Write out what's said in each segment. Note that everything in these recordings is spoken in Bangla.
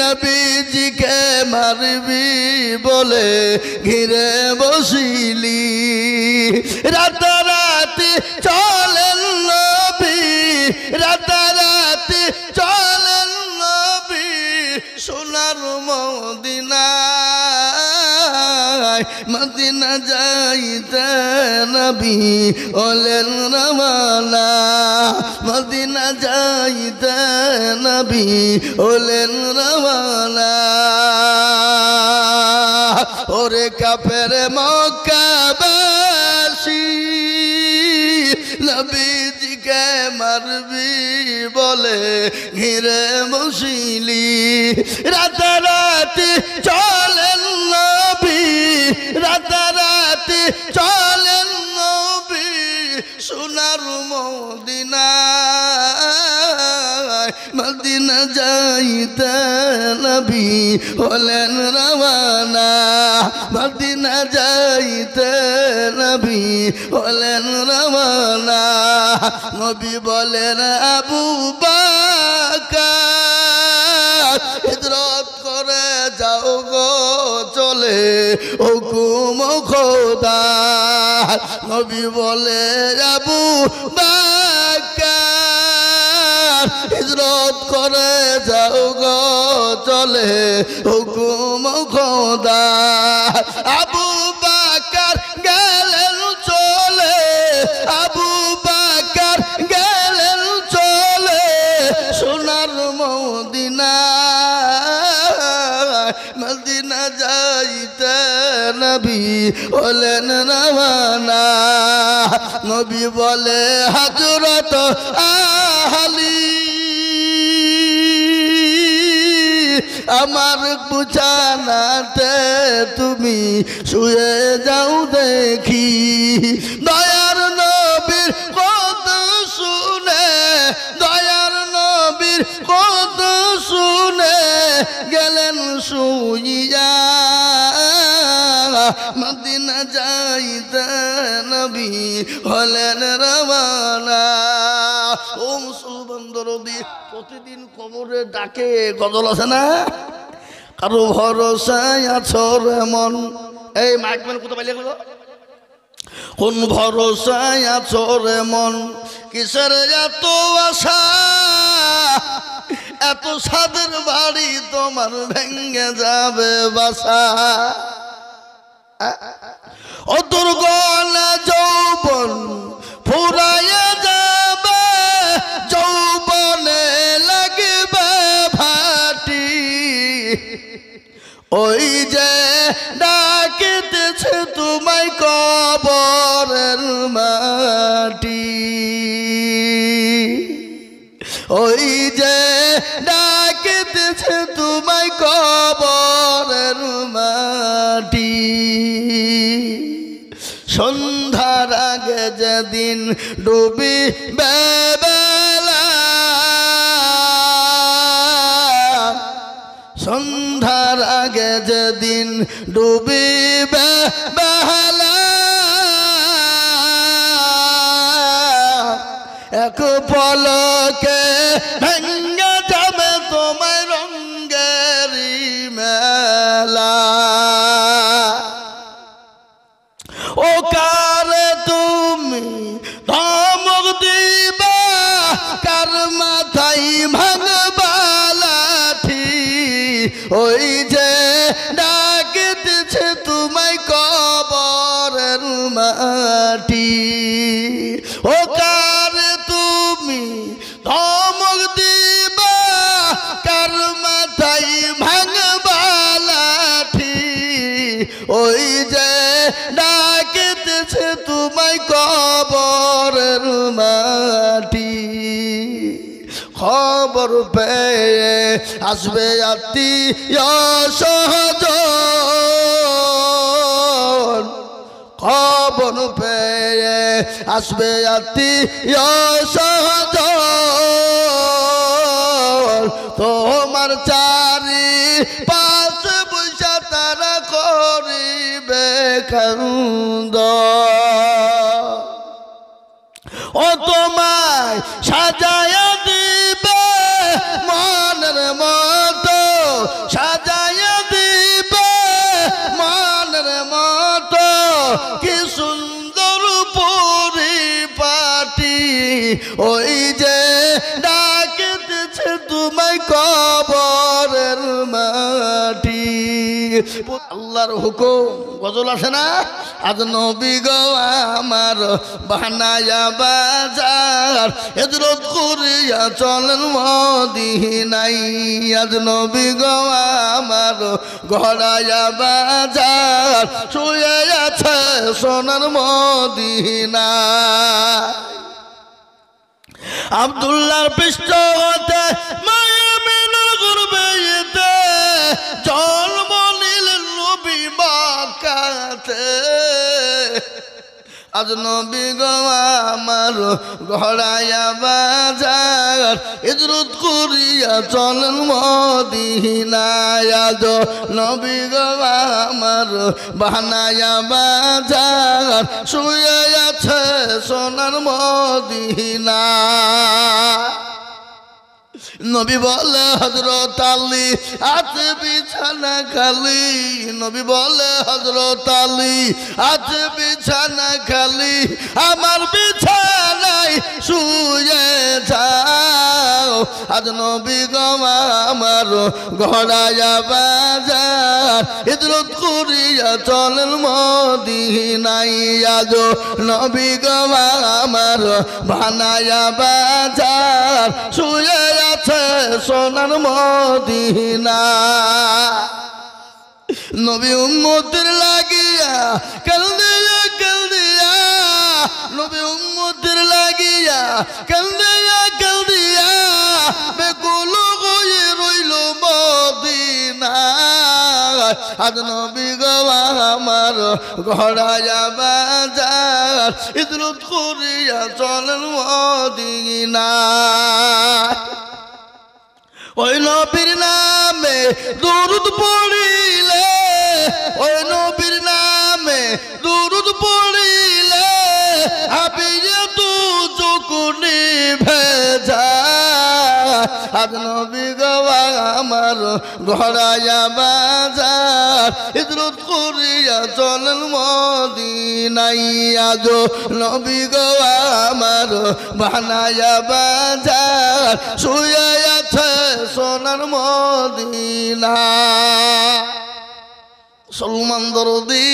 নবীজিকে মারবি বলে ঘিরে বসিলি রাতারাতি চলেন নবী রাতারাতি চলেন নবী সোনার মদিনা যায় মদিনা যাইতে নবি ওলেন রওনা মদিনা যাইতে নবি ওলেন রওনা ওরে কাপের মক্কাবাসী নবীজিকে মারবি বলে ঘিরে মুসিলি রাতারাতি চলেন না মদিনা যাইতে নবী হলেন রওয়ানা মদিনা যাইতে নবী হলেন রওয়ানা নবী বলেন আবু বাকা হিজরত করে যাও গো চলে হুকুম খোদা নবী বলে আবু বা হিজরত করে যাও গো চলে হুকুম খোদা আবু বাকার গেলেন চলে আবু বাকার গেলেন চলে সোনার মদিনা মদিনা যাইতে নবী হলেন রওনা নবী বলে হাজরত আহলি আমার বুঝানাতে তুমি শুয়ে যাও দেখি দয়ার নবীর কত শুনে দয়ার নবীর কত শুনে গেলেন শুইয়া মদিনা যাইতে নবী হলেন রবানা দরদি প্রতিদিন কবরে ডাকে গজল আছে না কারো ভরসায় এই মাইক মানে কোথায় পাইলে কোন ভরসায় কিসের এত আশা এত সাদের বাড়ি তোমার যাবে বাসা ও দুর্গনা যৌবন ফুরাইয়া ওই যে ডাকিতেছে তোমায় কবরের মাটি ওই যে ডাকিতেছে তোমায় কবরের মাটি সন্ধ্যার আগে যেদিন ডুবি বেবে ওঠার আগে যেদিন ডুবিবে বেহালা এক পলক মাটি ও কার তুমি ধমক দিবা কার মাথায় ভাঙবা লাঠি ওই যে ডাকিতেছে তোমায় কবরের মাটি খবর পেয়ে আসবে আত্মীয় সহজ খবন পেয়ে আসবে আতি সহজ তোমার চারি পাশ বুঝা তারা করিবে কান্দ ও তোমায় সাজায় ওই যে ডাকেছে তোমায় কবরের মাটি আল্লাহর হুকুম গজল আছে না আজ নবী গো আমার বানায়া বাজার হেজরত করিয়া চলেন নাই আজ নবী গো আমার গড়ায়া বাজার শুয়ে আছে সোনার মদিনা আব্দুল্লাহ পৃষ্ঠ হতে মায়ের আজ নবী গো আমার ঘড়াইয়া বাজার ইজরত করিয়া চলেন মদিনায় আজ নবী গো বানায়া বাজার শুয়ে আছে সোনার মদিনা নবী বলে হজরত আলী আছে বিছানা খালি নবী বলে হজরত আলী আছে বিছানা খালি আমার বিছানাই শুয়ে যাও আজ নবী গমা আমার ঘোড়ায়া বাজার হিজরত করিয়া চলেন মদিনাই আজ নবী গমা আমার ভানায়া বাজার শুয়ে আছে সোনার মদিনা নবী উম্মতির লাগিয়া কাল দিয়া নবী উম্মতির লাগিয়া কাল দিয়া বেকুল হয়ে রইল মদিনা আজ নবী গোয়া আমার ঘড়ায়া বাজার ইদরুত করিয়া চলেন মদিনা ওই নবীর নামে দুরুদ পড়িলে ওই নবীর নামে দুরুদ পড়িলে আপিয়ে তু চুকুনি ভেজা আজ নবী আমার ঘরায়া বাজার হিজরত করিয়া চলেন মদিনাইয়া আজো নবী গো আমার বানায়া বাজার শুয়ে আছে সোনার না মুসলমান দরদি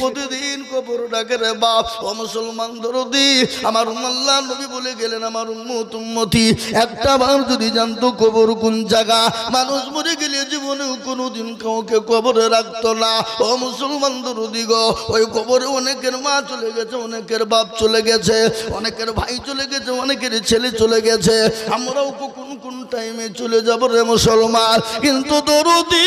প্রতিদিন কবর ডাকে রে বাপ ও মুসলমান দরদি আমার উম্মাল্লা নবী বলে গেলেন আমার উম্মত উম্মতি একটা বার যদি জানতো কবর কোন জায়গা মানুষ মরে গেলে জীবনেও কোনোদিন কাউকে কবরে রাখতো না ও মুসলমান দরদি গো ওই কবরে অনেকের মা চলে গেছে অনেকের বাপ চলে গেছে অনেকের ভাই চলে গেছে অনেকের ছেলে চলে গেছে আমরাও কোন কোন টাইমে চলে যাব রে মুসলমান কিন্তু দরদি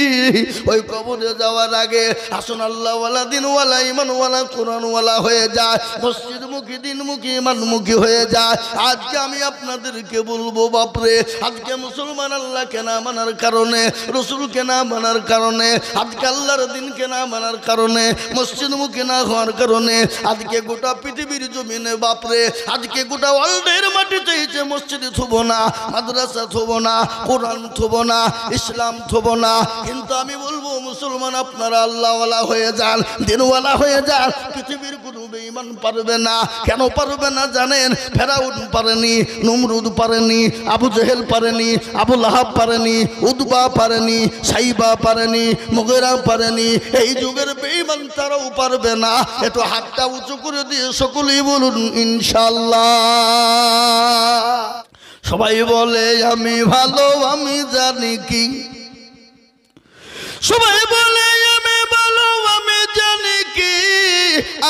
ওই কবরে যাওয়ার আগে আসন ইমান ওয়ালা কোরআন ওয়ালা হয়ে যায় মসজিদমুখী দিনমুখী ইমানমুখী হয়ে যায় আজকে আমি আপনাদেরকে বলবো বাপরে আজকে মুসলমান আল্লাহ কেনা মানার কারণে রসুল কেনা মানার কারণে আজকে আল্লাহর দিন কেনা মানার কারণে মুখী না হওয়ার কারণে আজকে গোটা পৃথিবীর জমিনে বাপরে আজকে গোটা ওয়ার্ল্ডের মাটিতে যে মসজিদ থুব না মাদ্রাসা থুব না কোরআন থুব না ইসলাম থুব না কিন্তু তো আমি বলবো মুসলমান আপনারা আল্লাহওয়ালা হয়ে যান দিনওয়ালা হয়ে যান পৃথিবীর কোনো বেঈমান পারবে না কেন পারবে না জানেন ফেরাউন পারেনি নমরুদ পারেনি আবু জেহেল পারেনি আবু লাহাব পারেনি উদ্বা পারেনি সাইবা পারেনি মুগেরা পারেনি এই যুগের বেঈমান তারাও পারবে না এত হাতটা উঁচু করে দিয়ে সকলেই বলুন ইনশাল্লাহ সবাই বলে আমি ভালো আমি জানি কি সবাই বলে কি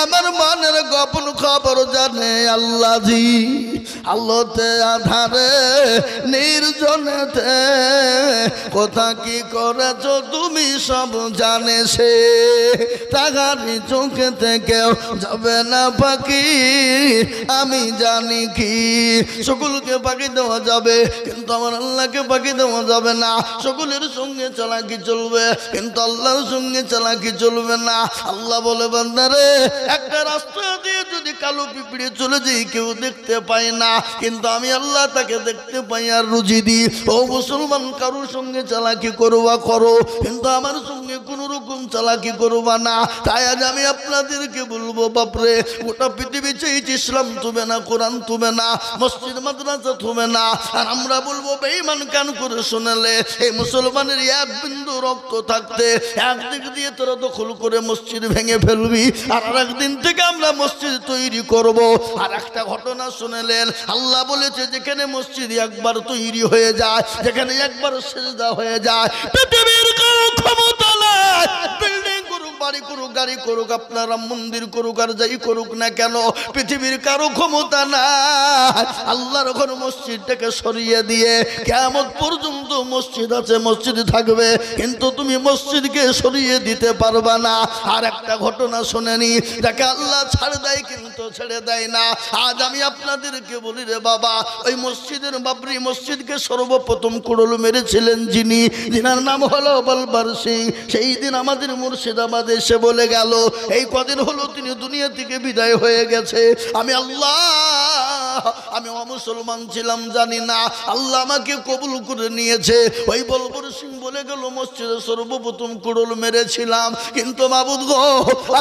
আমার মনের গোপন খবর জানে আল্লাহ জি আল্লোতে আধারে নির্জনেতে কোথা কি করেছ তুমি সব জানে সে তাহারি চোখে থেকেও যাবে না পাখি আমি জানি কি সকলকে পাখি দেওয়া যাবে কিন্তু আমার আল্লাহকে পাখি দেওয়া যাবে না সকলের সঙ্গে চালাকি চলবে কিন্তু আল্লাহর সঙ্গে চালাকি চলবে না আল্লাহ বলে বন্ধারে একটা রাস্তা দিয়ে যদি কালো পিঁপড়ে চলে যাই কেউ দেখতে পায় না কিন্তু আমি আল্লাহ তাকে দেখতে পাই আর রুজি দিই ও মুসলমান কারোর সঙ্গে চালাকি করবা করো কিন্তু আমার সঙ্গে কোনো রকম চালাকি করবা না তাই আজ আমি আপনাদেরকে বলবো বাপরে গোটা পৃথিবী চেয়েছি ইসলাম তুমে না কোরআন তুমে না মসজিদ মাদ্রাসা তুমে না আর আমরা বলবো বেঈমান কান করে শোনালে এই মুসলমানের এক বিন্দু রক্ত থাকতে একদিক দিয়ে তোরা দখল করে মসজিদ ভেঙে ফেলবি আর আর একদিন থেকে আমরা মসজিদ তৈরি করব আর একটা ঘটনা শুনেলেন আল্লাহ বলেছে যেখানে মসজিদ একবার তৈরি হয়ে যায় যেখানে একবার সেজদা হয়ে যায় পৃথিবীর কোনো ক্ষমতা নাই বাড়ি করুক গাড়ি করুক আপনারা মন্দির করুক আর যাই করুক না কেন পৃথিবীর কারো ক্ষমতা না আল্লাহর ঘর মসজিদটাকে সরিয়ে দিয়ে কেমন পর্যন্ত মসজিদ আছে মসজিদ থাকবে কিন্তু তুমি মসজিদকে সরিয়ে দিতে পারবা না আর একটা ঘটনা শোনেনি যাকে আল্লাহ ছাড় দেয় কিন্তু ছেড়ে দেয় না আজ আমি আপনাদেরকে বলি রে বাবা ওই মসজিদের বাবরি মসজিদকে সর্বপ্রথম কুড়ল মেরেছিলেন যিনি যিনার নাম হলো বলবার সিং সেই দিন আমাদের মুর্শিদাবাদে মাঝে বলে গেল এই কদিন হলো তিনি দুনিয়া থেকে বিদায় হয়ে গেছে আমি আল্লাহ আমি অমুসলমান ছিলাম জানি না আল্লাহ আমাকে কবুল করে নিয়েছে ওই বলবর সিং বলে গেল মসজিদে সর্বপ্রথম কুড়ল মেরেছিলাম কিন্তু মাবুদ গো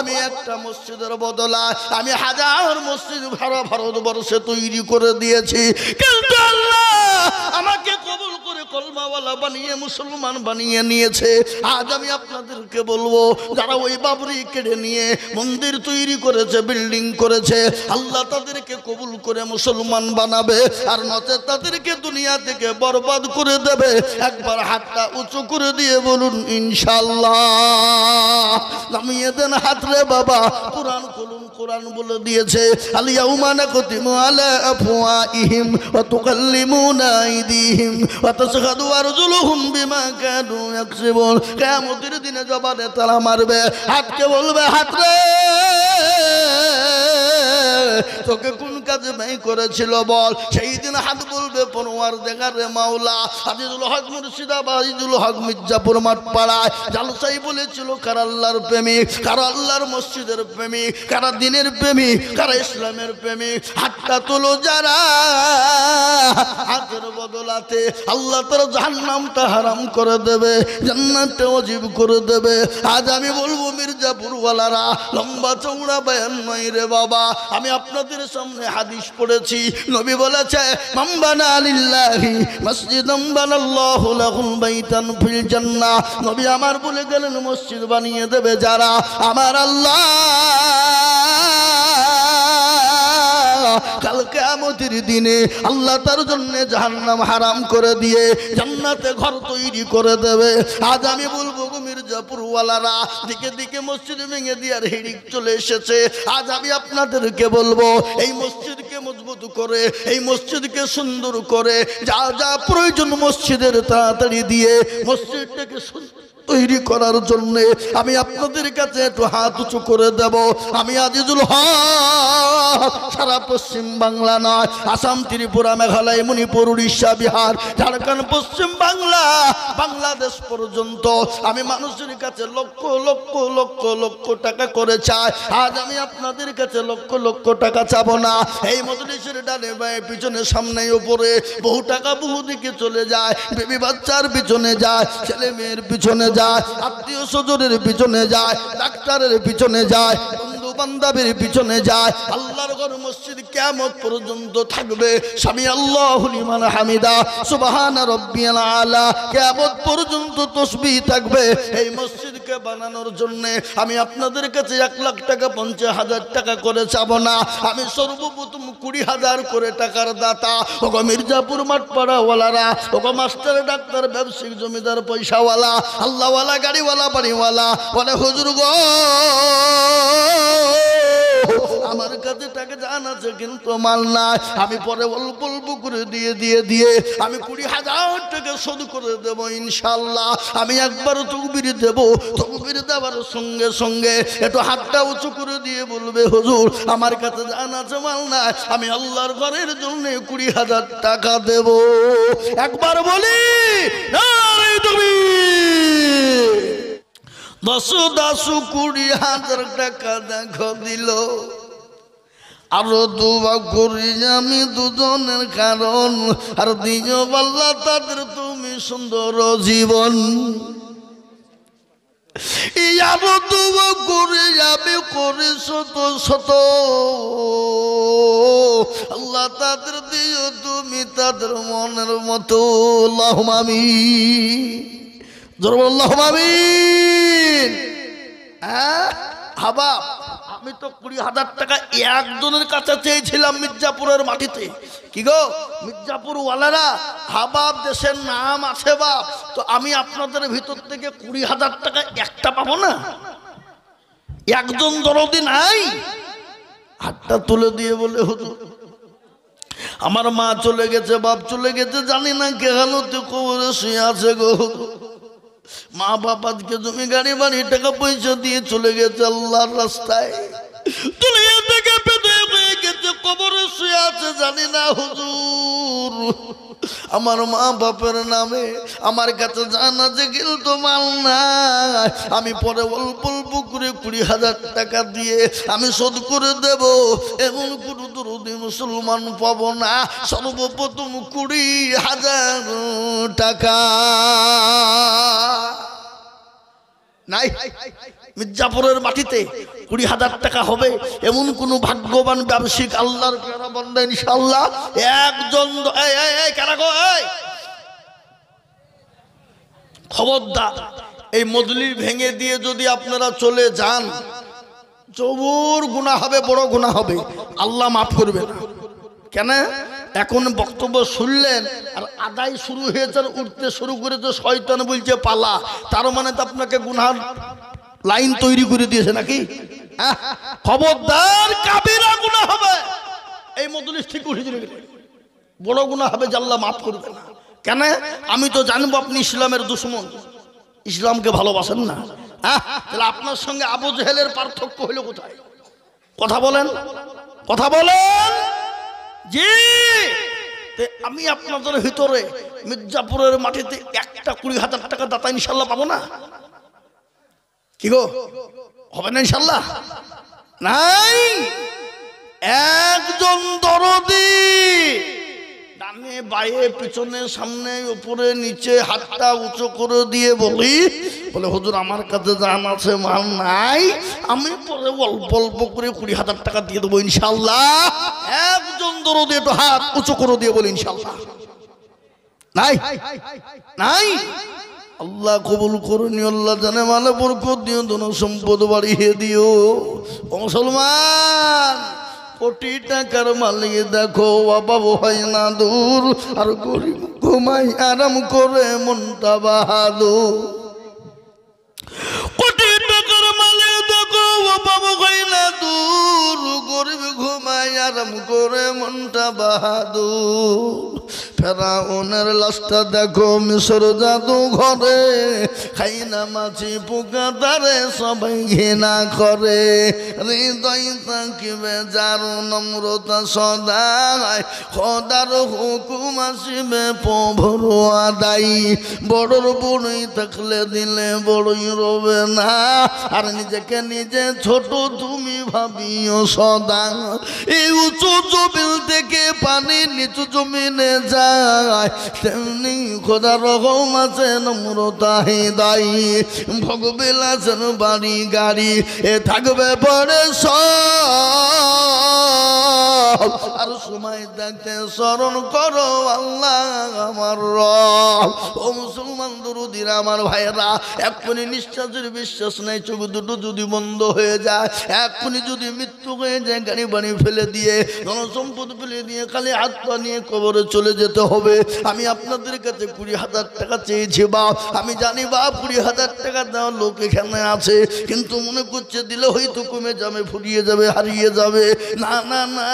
আমি একটা মসজিদের বদলা আমি হাজার মসজিদ ভারা ভারতবর্ষে তৈরি করে দিয়েছি কিন্তু আল্লাহ আমাকে কবুল করে কলমাওয়ালা বানিয়ে মুসলমান বানিয়ে নিয়েছে আজ আমি আপনাদেরকে বলবো যারা ওই বাবরি কেড়ে নিয়ে মন্দির তৈরি করেছে বিল্ডিং করেছে আল্লাহ তাদেরকে কবুল করে মুসলমান বানাবে আর নচে তাদেরকে দুনিয়া থেকে বরবাদ করে দেবে একবার হাতটা উঁচু করে দিয়ে বলুন ইনশাল্লাহ নামিয়ে দেন হাত রে বাবা কোরআন খুলুন কোরআন বলে দিয়েছে আলিয়াউমানা কতিমু আলা আফওয়াইহিম ওয়া তুকাল্লিমুনা আইদিহিম ওয়া তাশহাদু আরজুলুহুম বিমা কানু ইয়াকসিবুন কিয়ামতের দিনে জবানে তালা মারবে হাতকে বলবে হাত রে তোকে কোন কাজে ব্যয় করেছিল বল সেই দিন হাত বলবে পরোয়ার দেখা রে মাওলা হাজিদুল হক মুর্শিদাবাদ আজিজুল হক মির্জাপুর মাঠ পাড়ায় জালসাই বলেছিল কারা আল্লাহর প্রেমিক কারা আল্লাহর মসজিদের প্রেমিক কারা দিনের প্রেমিক কারা ইসলামের প্রেমিক হাতটা তোলো যারা হাতের বদলাতে আল্লাহ তোর জাহান নামটা হারাম করে দেবে জান্নাতে অজীব করে দেবে আজ আমি বলবো মির্জাপুরওয়ালারা লম্বা চৌড়া বায়ান নয় রে বাবা আমি আপনাদের সামনে হাদিস পড়েছি নবী বলেছে মাম্বানা আলিল্লাহি মসজিদম বানাল্লাহু লাহুম বাইতান ফিল জান্নাহ নবী আমার বলে গেলেন মসজিদ বানিয়ে দেবে যারা আমার আল্লাহ কালকে আমতির দিনে আল্লাহ তার জন্য জাহান্নাম হারাম করে দিয়ে জান্নাতে ঘর তৈরি করে দেবে আজ আমি বলবো মির্জাপুরওয়ালারা দিকে দিকে মসজিদ ভেঙে আর হিড়িক চলে এসেছে আজ আমি আপনাদেরকে বলবো এই মসজিদকে মজবুত করে এই মসজিদকে সুন্দর করে যা যা প্রয়োজন মসজিদের তাড়াতাড়ি দিয়ে মসজিদটাকে সুন্দর তৈরি করার জন্য আমি আপনাদের কাছে একটু হাত উঁচু করে দেব আমি আজিজুল হ সারা পশ্চিম বাংলা নয় আসাম ত্রিপুরা মেঘালয় মণিপুর উড়িষ্যা বিহার ঝাড়খণ্ড পশ্চিম বাংলা বাংলাদেশ পর্যন্ত আমি মানুষের কাছে লক্ষ লক্ষ লক্ষ লক্ষ টাকা করে চাই আজ আমি আপনাদের কাছে লক্ষ লক্ষ টাকা চাবো না এই মজলিশের ডানে বায়ে পিছনে সামনে উপরে বহু টাকা বহু দিকে চলে যায় বেবি বাচ্চার পিছনে যায় ছেলে মেয়ের পিছনে যায় যায় আত্মীয় স্বজনের পিছনে যায় ডাক্তারের পিছনে যায় দেওবান্দাবের পিছনে যায় আল্লাহর ঘর মসজিদ কেমন পর্যন্ত থাকবে স্বামী আল্লাহ লিমান হামিদা সুবাহান রব্বিয়াল আলা কেমন পর্যন্ত তসবি থাকবে এই মসজিদকে বানানোর জন্য আমি আপনাদের কাছে এক লাখ টাকা পঞ্চাশ হাজার টাকা করে চাবো না আমি সর্বপ্রথম কুড়ি হাজার করে টাকার দাতা ওগো মির্জাপুর মাঠপাড়াওয়ালারা ওগো মাস্টার ডাক্তার ব্যবসায়িক জমিদার পয়সাওয়ালা আল্লাহওয়ালা গাড়িওয়ালা বাড়িওয়ালা বলে হুজুর গো আমার কাছে টাকা জান আছে কিন্তু মাল নাই আমি পরে অল্প করে দিয়ে দিয়ে দিয়ে আমি কুড়ি হাজার টাকা শোধ করে দেব ইনশাল্লাহ আমি একবার তকবির দেব তকবির দেওয়ার সঙ্গে সঙ্গে একটু হাতটা উঁচু করে দিয়ে বলবে হুজুর আমার কাছে জান আছে মাল নাই আমি আল্লাহর ঘরের জন্য কুড়ি হাজার টাকা দেব একবার বলি তুমি দশু দশু কুড়ি হাজার টাকা দেখো দিল আরো দুবা করি আমি দুজনের কারণ আর দিও পাল্লা তাদের তুমি সুন্দর জীবন আরো দুবা করে যাবে করে শত শত আল্লাহ তাদের দিও তুমি তাদের মনের মতো আল্লাহ আমি জরবুল্লাহ মামিন হ্যাঁ? হাবা আমি তো কুড়ি হাজার টাকা একজনের কাছে চেয়েছিলাম মির্জাপুরের মাটিতে কি গো মির্জাপুর ওয়ালারা হাবাব দেশের নাম আছে বাপ তো আমি আপনাদের ভিতর থেকে কুড়ি হাজার টাকা একটা পাবো না একজন দরদি নাই হাতটা তুলে দিয়ে বলে হতো আমার মা চলে গেছে বাপ চলে গেছে জানি না কে তো কবরে শুয়ে আছে গো মা বাবাকে তুমি গাড়ি বাড়ি টাকা পয়সা দিয়ে চলে গেছে আল্লাহর রাস্তায় দুনিয়া থেকে পেতে হয়ে গেছে কবরে শুয়ে আছে জানি না হুজুর আমার মা বাপের নামে আমার কাছে জানা যে গেল তো মাল না আমি পরে অল্প অল্প করে কুড়ি হাজার টাকা দিয়ে আমি শোধ করে দেব এমন কোনো দুরুদি মুসলমান পাবো না সর্বপ্রথম কুড়ি হাজার টাকা নাই মির্জাপুরের মাটিতে কুড়ি হাজার টাকা হবে এমন কোনো ভাগ্যবান ব্যবসায়িক আল্লাহর ইনশাল্লাহ একজন খবরদার এই মজলি ভেঙে দিয়ে যদি আপনারা চলে যান চবুর গুণা হবে বড় গুণা হবে আল্লাহ মাফ করবে কেন এখন বক্তব্য শুনলেন আর আদায় শুরু হয়েছে উঠতে শুরু করেছে শয়তান বলছে পালা তার মানে তো আপনাকে গুনার লাইন তৈরি করে দিয়েছে নাকি হ্যাঁ? খবরদার কাবিরা গুণা হবে এই মদলিস ঠিক উঠেছিল বড় গুণা হবে জাল্লা মাফ করবে না কেন আমি তো জানবো আপনি ইসলামের দুশ্মন ইসলামকে ভালোবাসেন না হ্যাঁ তাহলে আপনার সঙ্গে আবু জেহেলের পার্থক্য হইল কোথায় কথা বলেন কথা বলেন জি আমি আপনাদের ভিতরে মির্জাপুরের মাটিতে একটা কুড়ি হাজার টাকা দাতা ইনশাল্লাহ পাবো না কি গো হবে না ইনশাল্লাহ নাই একজন দরদি ডানে বায়ে পিছনে সামনে উপরে নিচে হাতটা উঁচু করে দিয়ে বলি বলে হুজুর আমার কাছে জান আছে মাল নাই আমি পরে অল্প অল্প করে কুড়ি হাজার টাকা দিয়ে দেবো ইনশাল্লাহ একজন দরদি একটু হাত উঁচু করে দিয়ে বলি ইনশাল্লাহ নাই নাই আল্লাহ কবুল করুন আল্লাহ জানে মানে বরকত দিও ধন সম্পদ বাড়িয়ে দিও মুসলমান কোটি টাকার মালিক দেখো বাবা ভাই না দূর আর গরিব ঘুমাই আরাম করে মনটা বাহাদুর কোটি টাকার মালিক দেখো বাবা ভাই না দূর গরিব ঘুমাই আরাম করে মনটা বাহাদুর ফেরাউনের লাশটা দেখো মিশর জাদু ঘরে খাই না মাছি পোকা তারে সবাই ঘৃণা করে হৃদয় থাকিবে যার নম্রতা সদায় খদার হুকুম আসিবে প্রভর আদাই বড়র বড়ই থাকলে দিলে বড়ই রবে না আর নিজেকে নিজে ছোট তুমি ভাবিও সদা এই উঁচু জমিল থেকে পানি নিচু জমিনে যা তেমনি খোদা রকম আছে আছেন মুরতাহি দায়ী ভগবেল আছেন বাড়ি গাড়ি এ থাকবে পরে স আর সময় দেখতে স্মরণ করো আল্লাহ আমার রব ও মুসলমান দুরুদির আমার ভাইরা এক্ষুনি নিঃশ্বাসের বিশ্বাস নেই চোখ দুটো যদি বন্ধ হয়ে যায় এখনই যদি মৃত্যু হয়ে যায় গাড়ি বাড়ি ফেলে দিয়ে জনসম্পদ ফেলে দিয়ে খালি আত্মা নিয়ে কবরে চলে যেত দিতে হবে আমি আপনাদের কাছে কুড়ি হাজার টাকা চেয়েছি বা আমি জানি বা কুড়ি হাজার টাকা দেওয়ার লোক এখানে আছে কিন্তু মনে করছে দিলে হয়তো কমে যাবে ফুরিয়ে যাবে হারিয়ে যাবে না না না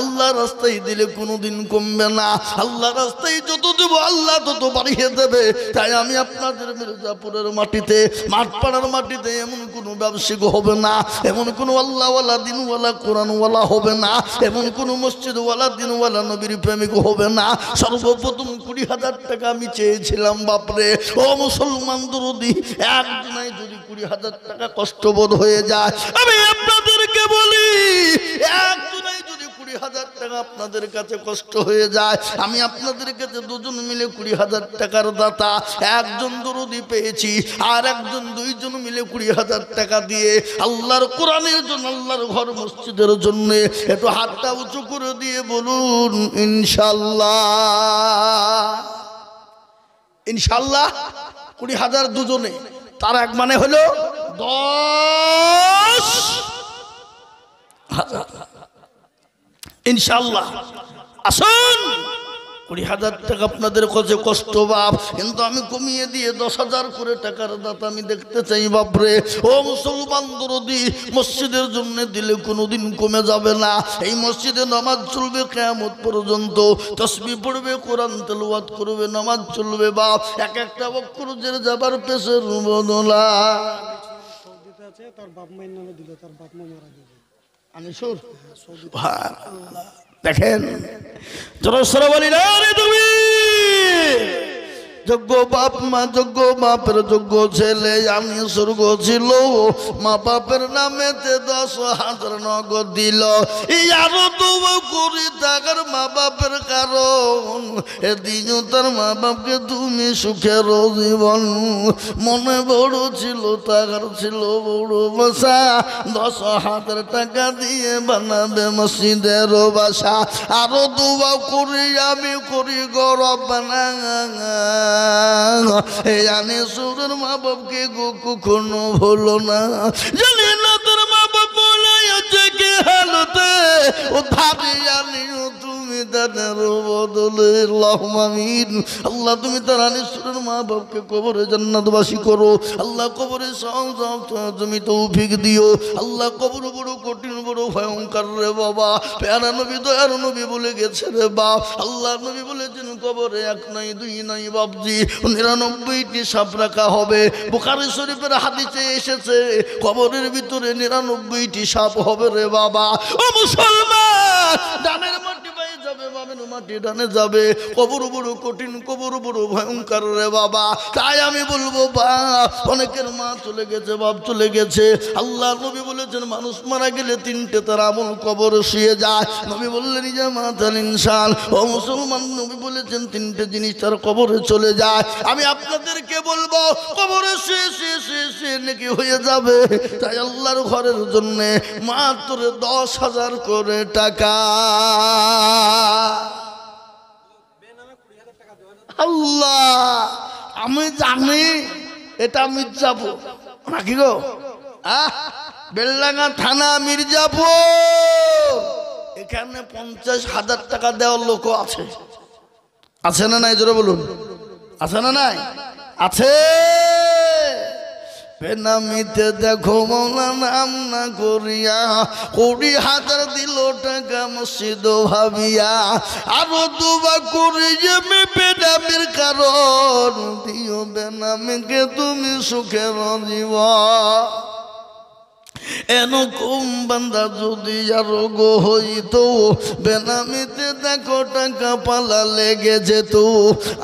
আল্লাহ রাস্তায় দিলে কোনোদিন কমবে না আল্লাহ রাস্তায় যত দেবো আল্লাহ তত বাড়িয়ে দেবে তাই আমি আপনাদের মির্জাপুরের মাটিতে মাঠপাড়ার মাটিতে এমন কোনো ব্যবসায়িক হবে না এমন কোনো আল্লাহওয়ালা দিনওয়ালা কোরআনওয়ালা হবে না এমন কোনো মসজিদওয়ালা দিনওয়ালা নবীর প্রেমিক হবে না সর্বপ্রথম কুড়ি হাজার টাকা আমি চেয়েছিলাম বাপরে ও মুসলমান দুরুদি একজনায় যদি কুড়ি হাজার টাকা কষ্টবোধ হয়ে যায় আমি আপনাদেরকে বলি একজনায় যদি কুড়ি হাজার টাকা আপনাদের কাছে কষ্ট হয়ে যায় আমি আপনাদের কাছে দুজন মিলে কুড়ি হাজার টাকার দাতা একজন দরুদি পেয়েছি আর একজন দুইজন মিলে কুড়ি হাজার টাকা দিয়ে আল্লাহর কোরআনের জন্য আল্লাহর ঘর মসজিদের জন্য একটু হাতটা উঁচু করে দিয়ে বলুন ইনশাল্লাহ ইনশাল্লাহ কুড়ি হাজার দুজনে তার এক মানে হলো দশ হাজার ইনশাল্লাহ আসুন কুড়ি হাজার টাকা আপনাদের কাছে কষ্ট বাপ কিন্তু আমি কমিয়ে দিয়ে দশ হাজার করে টাকার দাতা আমি দেখতে চাই বাপরে ও মুসলমান দরদি মসজিদের জন্য দিলে কোনোদিন কমে যাবে না এই মসজিদে নামাজ চলবে কেমত পর্যন্ত তসবি পড়বে কোরআন তেলুয়াত করবে নামাজ চলবে বাপ এক একটা অক্ষর জের যাবার পেশের রুবনলা তার নামে দিল তার মারা দেখেন জনস্বর বলি না রে তুমি যোগ্য বাপ মা যোগ্য বাপের যোগ্য ছেলে আমি স্বর্গ ছিল মা বাপের নামেতে দশ হাজার নগ দিল আরো তবু করি তাকার মা বাপের কারণ এদিন তার মা বাপকে তুমি সুখের জীবন মনে বড় ছিল তাকার ছিল বড় বাসা দশ হাজার টাকা দিয়ে বানাবে মসজিদের বাসা আরো দুবা করি আমি করি গরব বানা জানে সুরের মা বাপকে গো কখনো হলো না জানে না তোর মা বাপ বলে কে হালতে ও ভাবি জানিও তুই দানের বদলে আমিন আল্লাহ তুমি তার মা বাপকে কবরে জান্নাতবাসী করো আল্লাহ কবরে তুমি তৌফিক দিও আল্লাহ কবর বড় কঠিন বড় ভয়ঙ্কর রে বাবা প্যারা নবী দয়ার নবী বলে গেছে রে আল্লাহ নবী বলেছেন কবরে এক নাই দুই নাই বাপজি নিরানব্বইটি সাপ রাখা হবে বোকারি শরীফের হাতিতে এসেছে কবরের ভিতরে নিরানব্বইটি সাপ হবে রে বাবা ও মুসলমান মাটি যাবে মাটি ডানে যাবে কবর বড় কঠিন কবর বড় ভয়ঙ্কর রে বাবা তাই আমি বলবো বা অনেকের মা চলে গেছে বাপ চলে গেছে আল্লাহ নবী বলেছেন মানুষ মারা গেলে তিনটে তার আমল কবর শুয়ে যায় নবী বললেন যে ইনসান ও মুসলমান নবী বলেছেন তিনটে জিনিস তার কবরে চলে যায় আমি আপনাদেরকে বলবো কবরে শুয়ে শুয়ে শুয়ে শুয়ে নাকি হয়ে যাবে তাই আল্লাহর ঘরের জন্যে মাত্র দশ হাজার করে টাকা আল্লাহ আমি জানি এটা মির্জাপুর নাকি গো আহ বেলডাঙ্গা থানা মির্জাপুর এখানে পঞ্চাশ হাজার টাকা দেওয়ার লোক আছে আছে না নাই জোরে বলুন আছে না নাই আছে বেনামিতে দেখো নাম না করিয়া কুড়ি হাজার দিল টাকা মসজিদ ভাবিয়া আরো দুবা করি যাবে বেনামির কারণ দিও বেনামিকে তুমি সুখের জীবন এরকম বান্দা যদি আর গো হইত বেনামিতে দেখো টাকা পালা লেগে যেত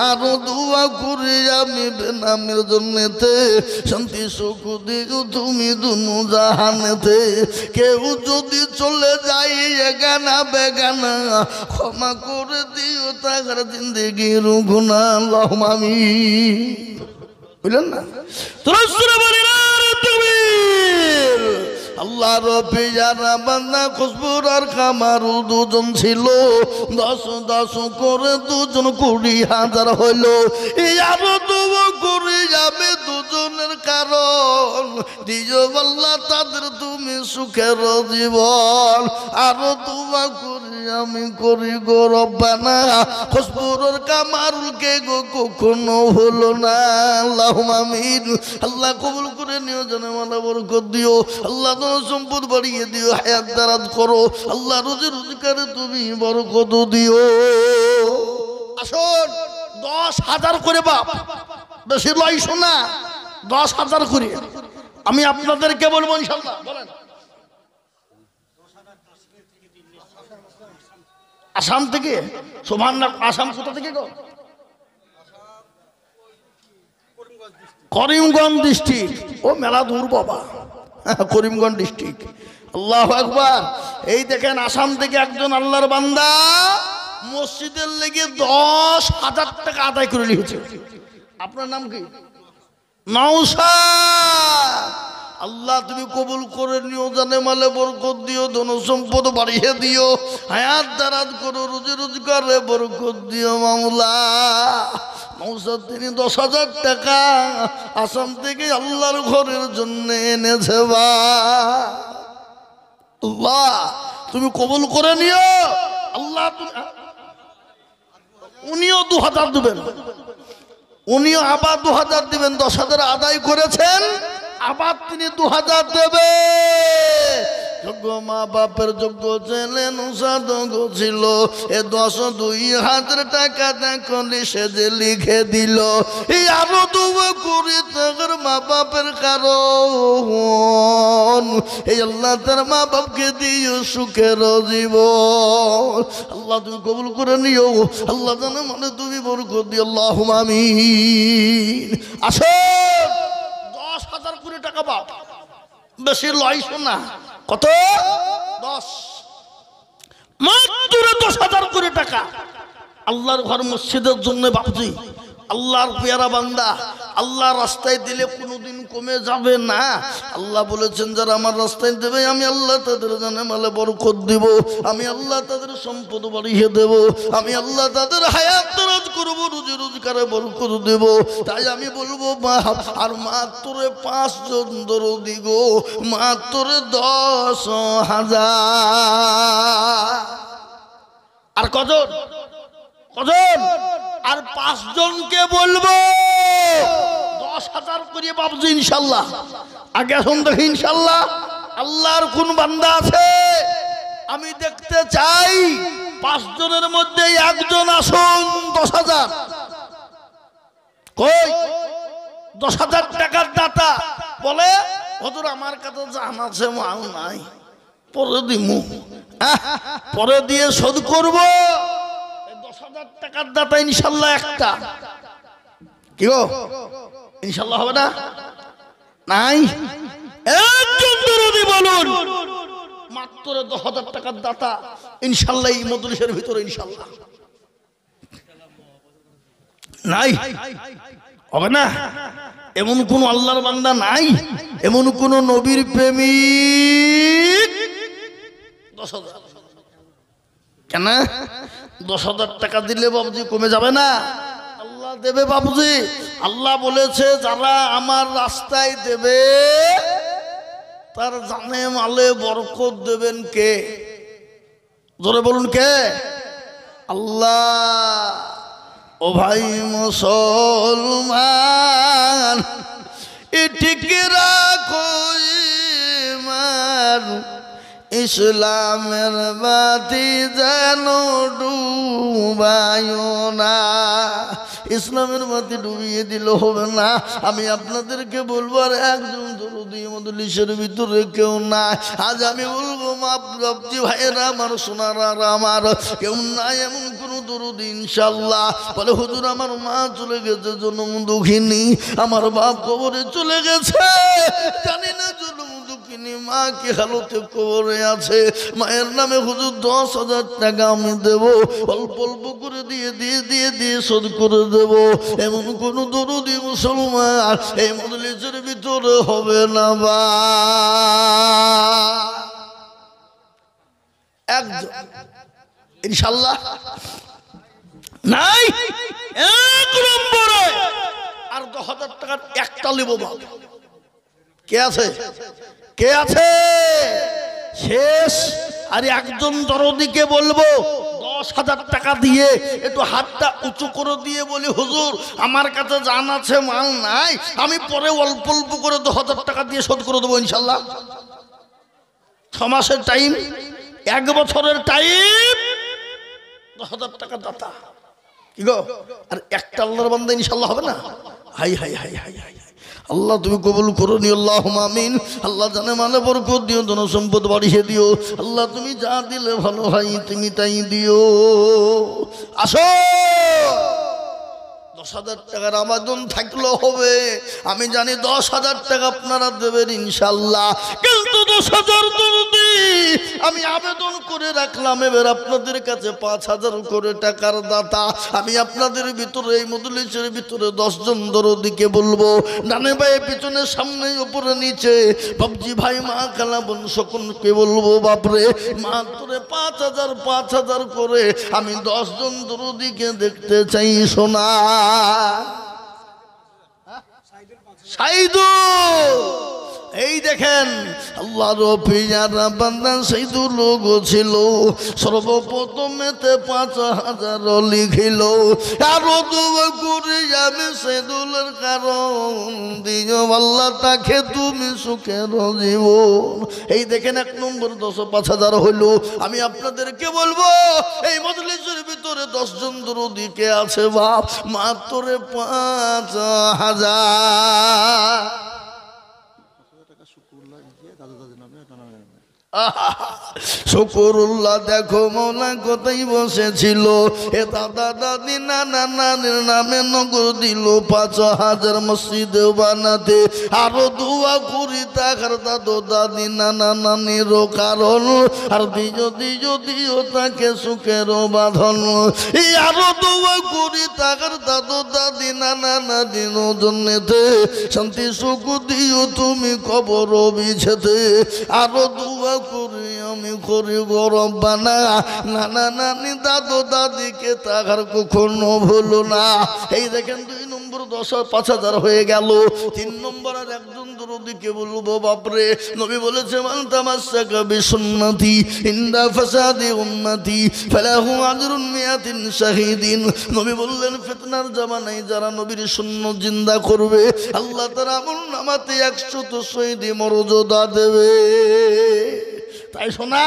আরো দোয়া করে আমি বেনামের জন্যেতে শান্তি সুখ দিক তুমি দুনু জাহানেতে কেউ যদি চলে যাই এগানা বেগানা ক্ষমা করে দিও তাহার জিন্দিগি গুণা লহমামি বুঝলেন না তুমি আল্লাহ রবি যারা বান্দা খুশবুর আর কামারু দুজন ছিল দশ দশ করে দুজন কুড়ি হাজার হইল আরো দু কুড়ি যাবে দুজনের কারণ দিও বল্লা তাদের তুমি সুখের জীবন আরো তোমা করি আমি করি গৌরব বানা খুশবুর কে গো কখনো হলো না আল্লাহ আমিন আল্লাহ কবুল করে নিও জনমালা বরকত দিও আল্লাহ ধন সম্পদ বাড়িয়ে দিও হায়াত দারাত করো আল্লাহ রোজে রোজগারে তুমি বড় কত দিও আসল দশ হাজার করে বাপ বেশি লাই শোনা দশ হাজার করে আমি আপনাদেরকে বলবো আসাম থেকে সোমান আসাম কোথা থেকে গো করিমগঞ্জ ডিস্ট্রিক্ট ও মেলা দূর বাবা করিমগঞ্জ ডিস্ট্রিক্ট আল্লাহ আকবর এই দেখেন আসাম থেকে একজন আল্লাহর বান্দা মসজিদের লেগে দশ হাজার টাকা আদায় করে নিয়েছে আপনার নাম কি নৌসা আল্লাহ তুমি কবুল করে নিও জানে মালে বরকত দিও ধন সম্পদ বাড়িয়ে দিও হায়াত দারাত করো রোজি রোজগারে বরকত দিও মামলা মৌসাদ তিনি দশ হাজার টাকা আসাম থেকে আল্লাহর ঘরের জন্য এনেছে বা তুমি কবুল করে নিও আল্লাহ উনিও দু হাজার দেবেন উনিও আবার দু হাজার দেবেন দশ হাজার আদায় করেছেন আবার তিনি দু হাজার দেবে যোগ্য মা বাপের যোগ্য ছেলে সাধু ছিল এ দশ দুই হাজার টাকা দেখলি সে যে লিখে দিল এই আরো দু কুড়ি মা বাপের কারণ এই আল্লাহ তার মা বাপকে দিয়ে সুখের জীব আল্লাহ তুমি কবুল করে নিও আল্লাহ জানে মানে তুমি বরকত দিও আল্লাহ আমি আসো টাকা পাও বেশি লয়স শোনা কত দশ মাত্র দশ হাজার করে টাকা আল্লাহর ঘর মসজিদের জন্য বাপজি আল্লাহর পেয়ারা বান্দা আল্লাহ রাস্তায় দিলে কোনোদিন কমে যাবে না আল্লাহ বলেছেন যারা আমার রাস্তায় দেবে আমি আল্লাহ তাদের জানে মালে বরকত দিব আমি আল্লাহ তাদের সম্পদ বাড়িয়ে দেব আমি আল্লাহ তাদের হায়াত দরজ করবো রুজি রোজগারে বরকত দেব তাই আমি বলবো মা আর মাত্রে পাঁচজন দরদি গো মাত্র দশ হাজার আর কজন কজন আর পাঁচজনকে বলবো দশ হাজার করে বাবজু ইনশাল্লাহ আগে শুন দেখি ইনশাল্লাহ আল্লাহর কোন বান্দা আছে আমি দেখতে চাই পাঁচজনের মধ্যে একজন আসুন দশ হাজার কই দশ হাজার টাকার দাতা বলে হজুর আমার কাছে জান আছে মাল নাই পরে দিমু পরে দিয়ে শোধ করবো হাজার টাকার দাতা ইনশাল্লাহ একটা কি গো ইনশাল্লাহ হবে না নাই একজন দরদি বলুন মাত্র দশ হাজার টাকার দাতা ইনশাল্লাহ এই মদলিসের ভিতরে ইনশাল্লাহ নাই হবে না এমন কোন আল্লাহর বান্দা নাই এমন কোন নবীর প্রেমিক দশ হাজার কেন দশ হাজার টাকা দিলে বাবুজি কমে যাবে না আল্লাহ দেবে বাবুজি আল্লাহ বলেছে যারা আমার রাস্তায় দেবে তার জানে মালে বরকত দেবেন কে ধরে বলুন কে আল্লাহ ও ভাই মুসলমান এটিকে রাখো ইমান ইসলামের বাতি যেন ডুবায় না ইসলামের বাতি ডুবিয়ে দিল হবে না আমি আপনাদেরকে বলবো আর একজন দরদি মদলিসের ভিতরে কেউ না আজ আমি বলবো মাপজি ভাইয়ের আমার আর আমার কেউ নাই এমন কোনো দরদি ইনশাল্লাহ বলে হুজুর আমার মা চলে গেছে জন্ম দুঃখিনী আমার বাপ কবরে চলে গেছে জানি না জন্ম তিনি হালতে কবরে আছে মায়ের নামে হুজুর দশ হাজার টাকা আমি দেব অল্প অল্প করে দিয়ে দিয়ে দিয়ে দিয়ে শোধ করে দেব এমন মুসলমান এই মজলিসের ভিতরে হবে না বা ইনশাল্লাহ নাই আর দশ হাজার টাকার একটা নেবো বাবা কে আছে কে আছে শেষ আর একজন দরদিকে বলবো দশ হাজার টাকা দিয়ে একটু হাতটা উঁচু করে দিয়ে বলি হুজুর আমার কাছে জান আছে মাল নাই আমি পরে অল্প অল্প করে দু হাজার টাকা দিয়ে শোধ করে দেবো ইনশাল্লাহ ছ মাসের টাইম এক বছরের টাইম দশ হাজার টাকা দাতা কি গো আর একটা আল্লাহর বান্ধে ইনশাল্লাহ হবে না হাই হাই হাই হাই হাই আল্লাহ তুমি কবুল করো নি আল্লাহ মামিন আল্লাহ জানে মানে বরকত দিও ধন সম্পদ বাড়িয়ে দিও আল্লাহ তুমি যা দিলে ভালো হয় তুমি তাই দিও আসো দশ হাজার টাকার আমাজন থাকলেও হবে আমি জানি দশ হাজার টাকা আপনারা দেবেন ইনশাল্লাহ কিন্তু দশ হাজার আমি আবেদন করে রাখলাম এবার আপনাদের কাছে পাঁচ হাজার করে টাকার দাতা আমি আপনাদের ভিতরে এই মদলিসের ভিতরে দশজন দিকে বলবো ডানে ভাই পিছনে সামনে উপরে নিচে বাবজি ভাই মা খেলা বোন সকলকে বলবো বাপরে মাত্র পাঁচ হাজার পাঁচ হাজার করে আমি দশজন দিকে দেখতে চাই সোনা সাইদু এই দেখেন আল্লাহর পিয়ারা বান্দা সেই দু লোক ছিল সর্বপ্রথমেতে পাঁচ হাজার লিখিল আরো দুবার করে যাবে সে দুলের কারণ দিও আল্লাহ তাকে তুমি সুখের জীব এই দেখেন এক নম্বর দশ পাঁচ হাজার হইল আমি আপনাদেরকে বলবো এই মজলিশের ভিতরে দশজন দুরদিকে আছে বাপ মাত্র পাঁচ হাজার শুকুরুল্লাহ দেখো মৌলা কোথায় বসেছিল এ দাদা দাদি নানা নানির নামে নগর দিল পাঁচ হাজার মসজিদ বানাতে আরো দুয়া করি তাকার দাদু দাদি নানা নানির কারণ আর দিজ দিজ দিও তাকে সুখের বাঁধন এই আরো দুয়া করি তাকার দাদু দাদি নানা নানির জন্যেতে শান্তি সুখ দিও তুমি কবর বিছেতে আরো দুয়া করে আমি করিব রব্বানা নানা নানি দাদু দাদিকে তাহার কখনো ভুলো না এই দেখেন দুই দশ পাঁচ হাজার হয়ে গেল তিন নম্বর আর একজন দরদিকে বলবো বাপরে নবী বলেছে মান কবি সুন্নতি ইন্দা ফাসাদি উন্নতি ফালাহু নবী বললেন ফিতনার জামানায় যারা নবীর শূন্য জিন্দা করবে আল্লাহ তারা আমল নামাতে একশো তো শহীদি মর্যাদা দেবে তাই শোনা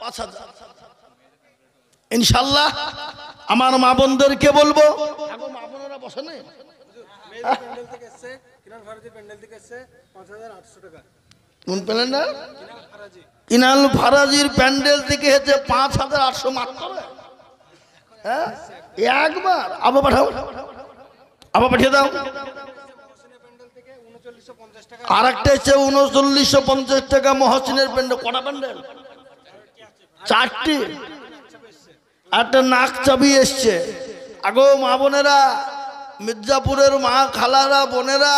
পাঁচ হাজার ইনশাল্লাহ আমার মা বোনদেরকে বলবো ফারাজির প্যান্ডেল থেকে হচ্ছে পাঁচ হাজার আটশো হ্যাঁ একবার আবার পাঠিয়ে দাও হচ্ছে উনচল্লিশশো পঞ্চাশ টাকা মহাসিনের প্যান্ডেল কটা প্যান্ডেল চারটি একটা নাক চাবি এসছে আগো মা বোনেরা মির্জাপুরের মা খালারা বোনেরা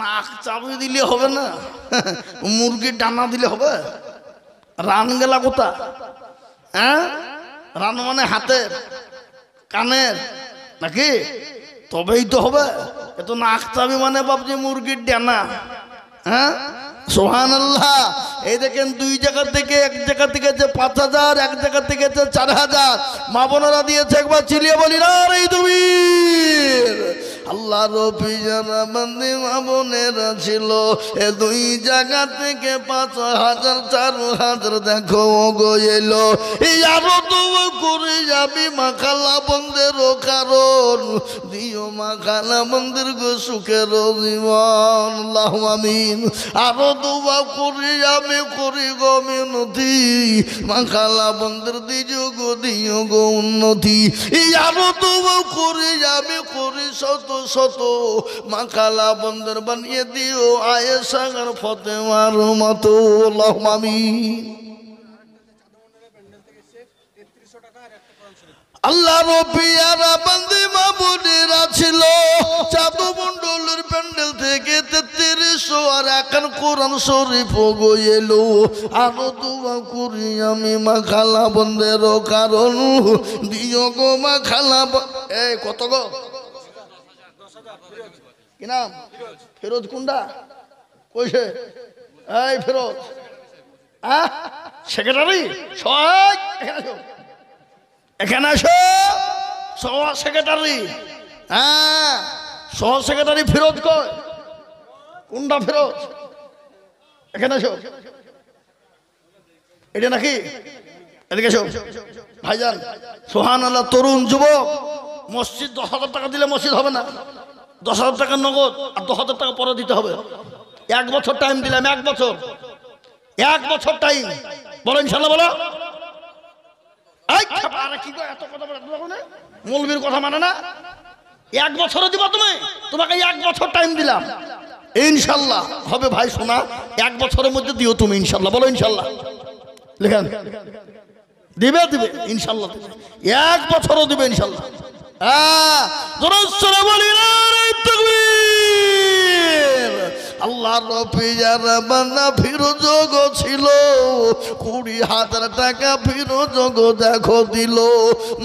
নাক চাবি দিলে হবে না মুরগি ডানা দিলে হবে রান গেলা কোথা হ্যাঁ রান মানে হাতের কানের নাকি তবেই তো হবে এ তো নাক চাবি মানে বাপজি মুরগির ডানা হ্যাঁ সোহান আল্লাহ এই দেখেন দুই জায়গা থেকে এক জায়গা থেকে যে পাঁচ হাজার এক জায়গা থেকে যে চার হাজার মা বোনেরা দিয়েছে একবার চিলিয়ে বলি না রে তুমি আল্লাহর অভিযানা বন্দি মামনেরা ছিল এ দুই জায়গা থেকে পাঁচ হাজার চার হাজার দেখো গো এলো এই আরো তো করে যাবি মাখালা বন্ধেরও কারণ দিও মাখালা মন্দির গো সুখের জীবন লাহমিন আমিন আরো দোবা করে যাবে করে গমে নদী মাখালা বন্ধের দিজ গো দিও গো উন্নতি এই আরো তো করে যাবে করে সত শত মাখালা বন্দর বানিয়ে দিও আয়েসাগর ফতেমার মতো লহমামি আল্লাহ রবিয়ারা বান্দি মাবুদিরা ছিল চাঁদু মন্ডলের প্যান্ডেল থেকে তেত্রিশশো আর এখন কোরআন শরীফ গেলো আরো দোয়া করি আমি মা খালা বন্দেরও কারণ দিও গো মা খালা এ কত গো কি নাম ফেরোজ কুন্ডা কইছে এই ফেরোজ আহ হ্যাঁ? সেক্রেটারি সবাই এখানে আসো সহ সেক্রেটারি হ্যাঁ সহ সেক্রেটারি ফেরত কয় কোনটা ফেরত এখানে আসো এটা নাকি এদিকে আসো ভাইজান সোহান আল্লাহ তরুণ যুবক মসজিদ দশ হাজার টাকা দিলে মসজিদ হবে না দশ হাজার টাকা নগদ আর দশ হাজার টাকা পরে দিতে হবে এক বছর টাইম দিলাম এক বছর এক বছর টাইম বলো ইনশাল্লাহ বলো মানে? মৌলবীর কথা মানে না এক বছরে দিবা তুমি তোমাকে এক বছর টাইম দিলাম ইনশাল্লাহ হবে ভাই শোনা এক বছরের মধ্যে দিও তুমি ইনশাল্লাহ বলো ইনশাল্লাহ লেখেন দিবে দিবে ইনশাল্লাহ এক বছরও দিবে ইনশাল্লাহ জোরে হ্যাঁ, বলি না আল্লাহ রফিজার বান্না ফিরোজগ ছিল কুড়ি হাজার টাকা ফিরোজগ দেখো দিল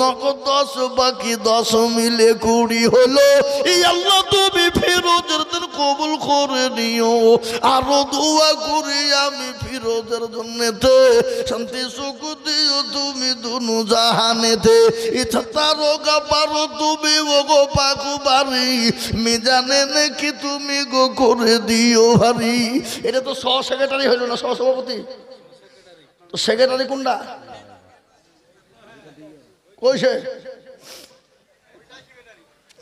নগদ দশ বাকি দশ মিলে কুড়ি হলো এই আল্লাহ তুমি ফিরোজের দিন কবুল করে নিও আরো দোয়া করি আমি ফিরোজের জন্যেতে শান্তি সুখ দিও তুমি দুনু জাহানেতে ইচ্ছা তারো গা পারো তুমি ও গো পাকু বাড়ি মিজানে নাকি তুমি গো করে দিও ও ভারি এটা তো সহ সেক্রেটারি হইল না সহসভাপতি তো সেক্রেটারি কোনটা কইছে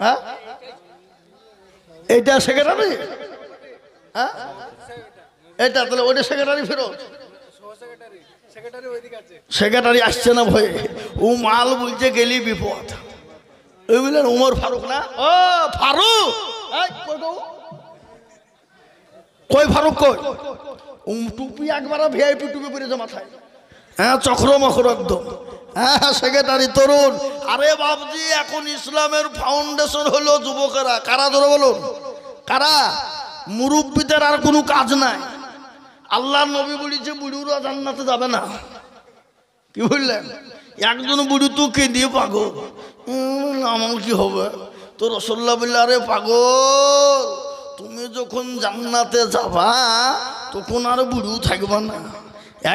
হ্যাঁ এটা সেক্রেটারি হ্যাঁ এটা তাহলে ওইটা সেক্রেটারি ফেরত সেক্রেটারি আসছে না ভয়ে ও মাল বলছে গেলি বিপদ ওই বললেন উমর ফারুক না ও ফারুক কই ফারুক কই টুপি একবারে ভিআইপি টুপি পরেছে মাথায় হ্যাঁ চক্রমখর একদম হ্যাঁ সেক্রেটারি তরুণ আরে বাবজি এখন ইসলামের ফাউন্ডেশন হলো যুবকেরা কারা ধরো বলুন কারা মুরব্বীদের আর কোনো কাজ নাই আল্লাহ নবী বলেছে বুড়ুরা জান্নাতে যাবে না কি বললেন একজন বুড়ি তো কেঁদিয়ে পাগল আমার কি হবে তো রসল্লা বললে আরে পাগল তুমি যখন জান্নাতে যাবা তখন আর বুড়ু থাকবা না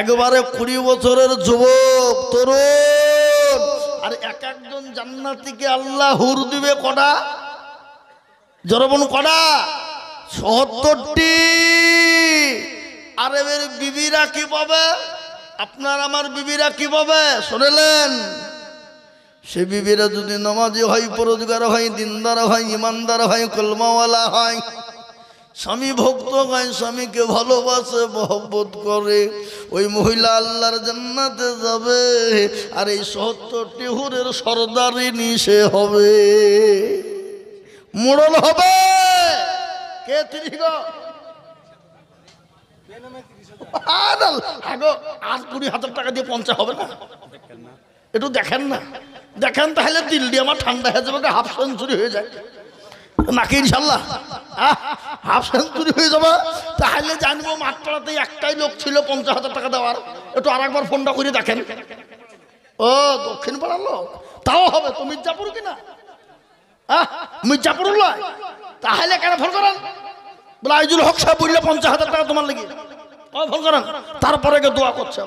একবারে কুড়ি বছরের যুবক তরুণ আর এক একজন জান্নাতিকে আল্লাহ হুর দিবে কটা জরবন কটা সত্তরটি আরবের বিবিরা কি পাবে আপনার আমার বিবিরা কি পাবে শোনেলেন সে বিবিরা যদি নমাজি হয় পরোজগার হয় দিনদার হয় ইমানদার হয় কলমাওয়ালা হয় স্বামী ভক্ত গায় স্বামীকে ভালোবাসে মহব্বত করে ওই মহিলা আল্লাহর জান্নাতে যাবে আর এই সত্তরটি টিহুরের সর্দারি সে হবে মোড়ল হবে কে তিনি আর কুড়ি হাজার টাকা দিয়ে পঞ্চাশ হবে না একটু দেখেন না দেখেন তাহলে দিল্লি আমার ঠান্ডা হয়ে যাবে হাফ সেঞ্চুরি হয়ে যায় নাকি ইনশাল্লাহ হাফ সেঞ্চুরি হয়ে যাবে তাহলে জানবো মাত্রাতে একটাই লোক ছিল পঞ্চাশ হাজার টাকা দেওয়ার একটু আর একবার ফোনটা করে দেখেন ও দক্ষিণ পাড়ার লোক তাও হবে তো মির্জাপুর কিনা হ্যাঁ মির্জাপুর লয় তাহলে কেন ফোন করেন আইজুল হক সাহেব বললে পঞ্চাশ হাজার টাকা তোমার লেগে ফোন করেন তারপরে দোয়া করছে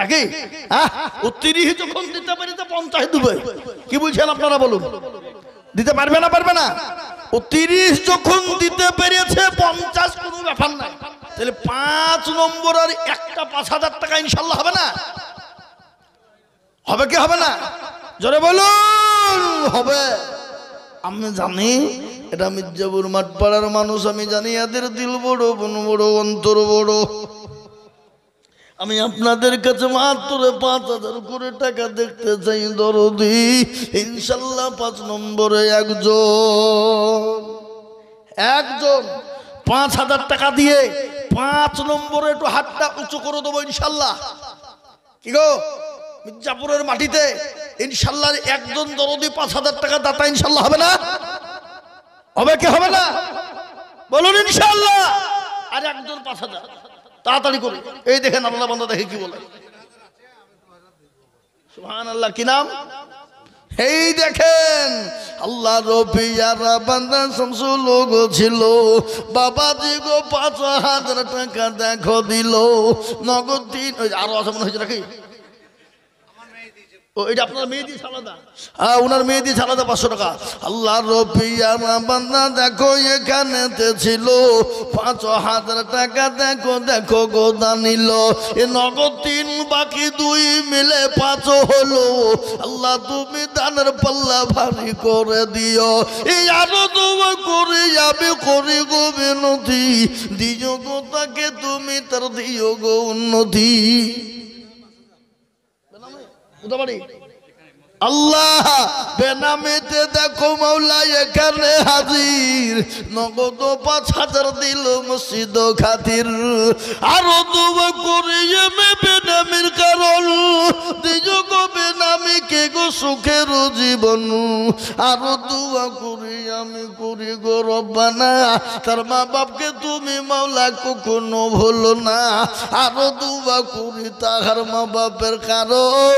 নাকি হ্যাঁ ও তিরিশ যখন দিতে পারি তো পঞ্চাশ দুবে কি বলছেন আপনারা বলুন দিতে পারবে না পারবে না ও তিরিশ যখন দিতে পেরেছে পঞ্চাশ কোন ব্যাপার নাই তাহলে পাঁচ নম্বর আর একটা পাঁচ হাজার টাকা ইনশাল্লাহ হবে না হবে কি হবে না জোরে বলুন হবে আমি জানি এটা মির্জাপুর মাঠপাড়ার মানুষ আমি জানি এদের দিল বড় বন বড় অন্তর বড় আমি আপনাদের কাছে মাত্র পাঁচ হাজার করে টাকা দেখতে চাই দরদি ইনশাল্লাহ পাঁচ নম্বরে একজন একজন পাঁচ হাজার টাকা দিয়ে পাঁচ নম্বরে একটু হাতটা উঁচু করে দেবো ইনশাল্লাহ কি গো মির্জাপুরের মাটিতে ইনশাল্লাহ একজন দরদি পাঁচ হাজার টাকা দাতা ইনশাল্লাহ হবে না হবে কি হবে না বলুন ইনশাল্লাহ আর একজন পাঁচ হাজার তাড়াতাড়ি করো এই দেখেন আল্লাহ বন্ধ দেখে কি বলে সুহান আল্লাহ কি নাম এই দেখেন আল্লাহ রবিয়ারা বান্দা শামসুল ছিল বাবাজি গো পাঁচ হাজার টাকা দেখো দিল নগদ দিন আরো আছে মনে হয়েছে নাকি ও আপনার মেয়ে দিয়ে আলাদা হ্যাঁ ওনার মেয়ে দিয়ে পাঁচশো টাকা আল্লাহ রবিয়া বান্দা দেখো এখানেতে ছিল পাঁচ হাজার টাকা দেখো দেখো গোদা নিল এ নগদ তিন বাকি দুই মিলে পাঁচ হলো আল্লাহ তুমি দানের পাল্লা ভারী করে দিও এই আরো তোমা করে যাবে করি গোবে নদী দিও গো তাকে তুমি তার দিও গো উন্নতি বুঝতে পারি আল্লাহ বেনামেতে দেখো মাওলা এখানে হাজির নগদ পাঁচ হাজার দিল মসজিদ খাতির আরো তো করে এমে বেনামের কারণ দিজো গো বেনামি কে গো সুখের জীবন আরো দোয়া করে আমি করি গো রব্বানা তার মা বাপকে তুমি মাওলা কখনো ভুলো না আরো দোয়া করি তাহার মা বাপের কারণ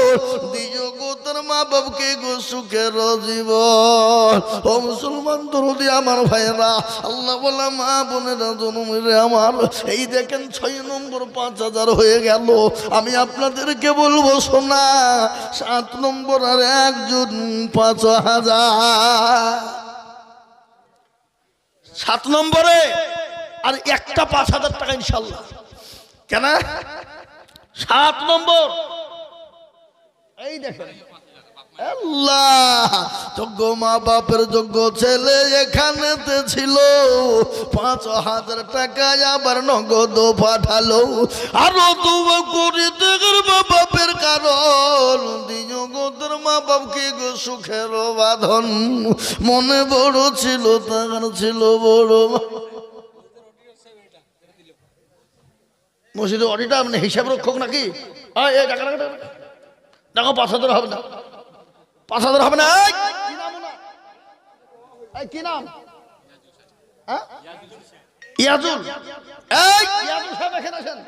দিজো গো তার মা বাবকে গো সুখের জীবন ও মুসলমান দরদি আমার ভাইরা আল্লাহ বলে মা বোনেরা জনমেরে আমার এই দেখেন ছয় নম্বর পাঁচ হাজার হয়ে গেল আমি আপনাদেরকে বলবো শোনা সাত নম্বর আর একজন পাঁচ হাজার সাত নম্বরে আর একটা পাঁচ হাজার টাকা ইনশাল্লাহ কেন সাত নম্বর এই দেখেন আল্লাহ যোগ্য মা বাপের যোগ্য ছেলে এখানেতে ছিল পাঁচ হাজার টাকা আবার নগদ পাঠালো আরো তোমা করে দেখার মা বাপের কারণ দিজগতের মা বাপকে গো সুখের বাঁধন মনে বড় ছিল তার ছিল বড় মসজিদের অডিটা মানে আপনি হিসাব রক্ষক নাকি দেখো পাঁচ হাজার হবে না পাঁচ হাজার হবে না কি নাম হ্যাঁ? ইয়াজুল এই ইয়াজুল সাহেব এখানে আসেন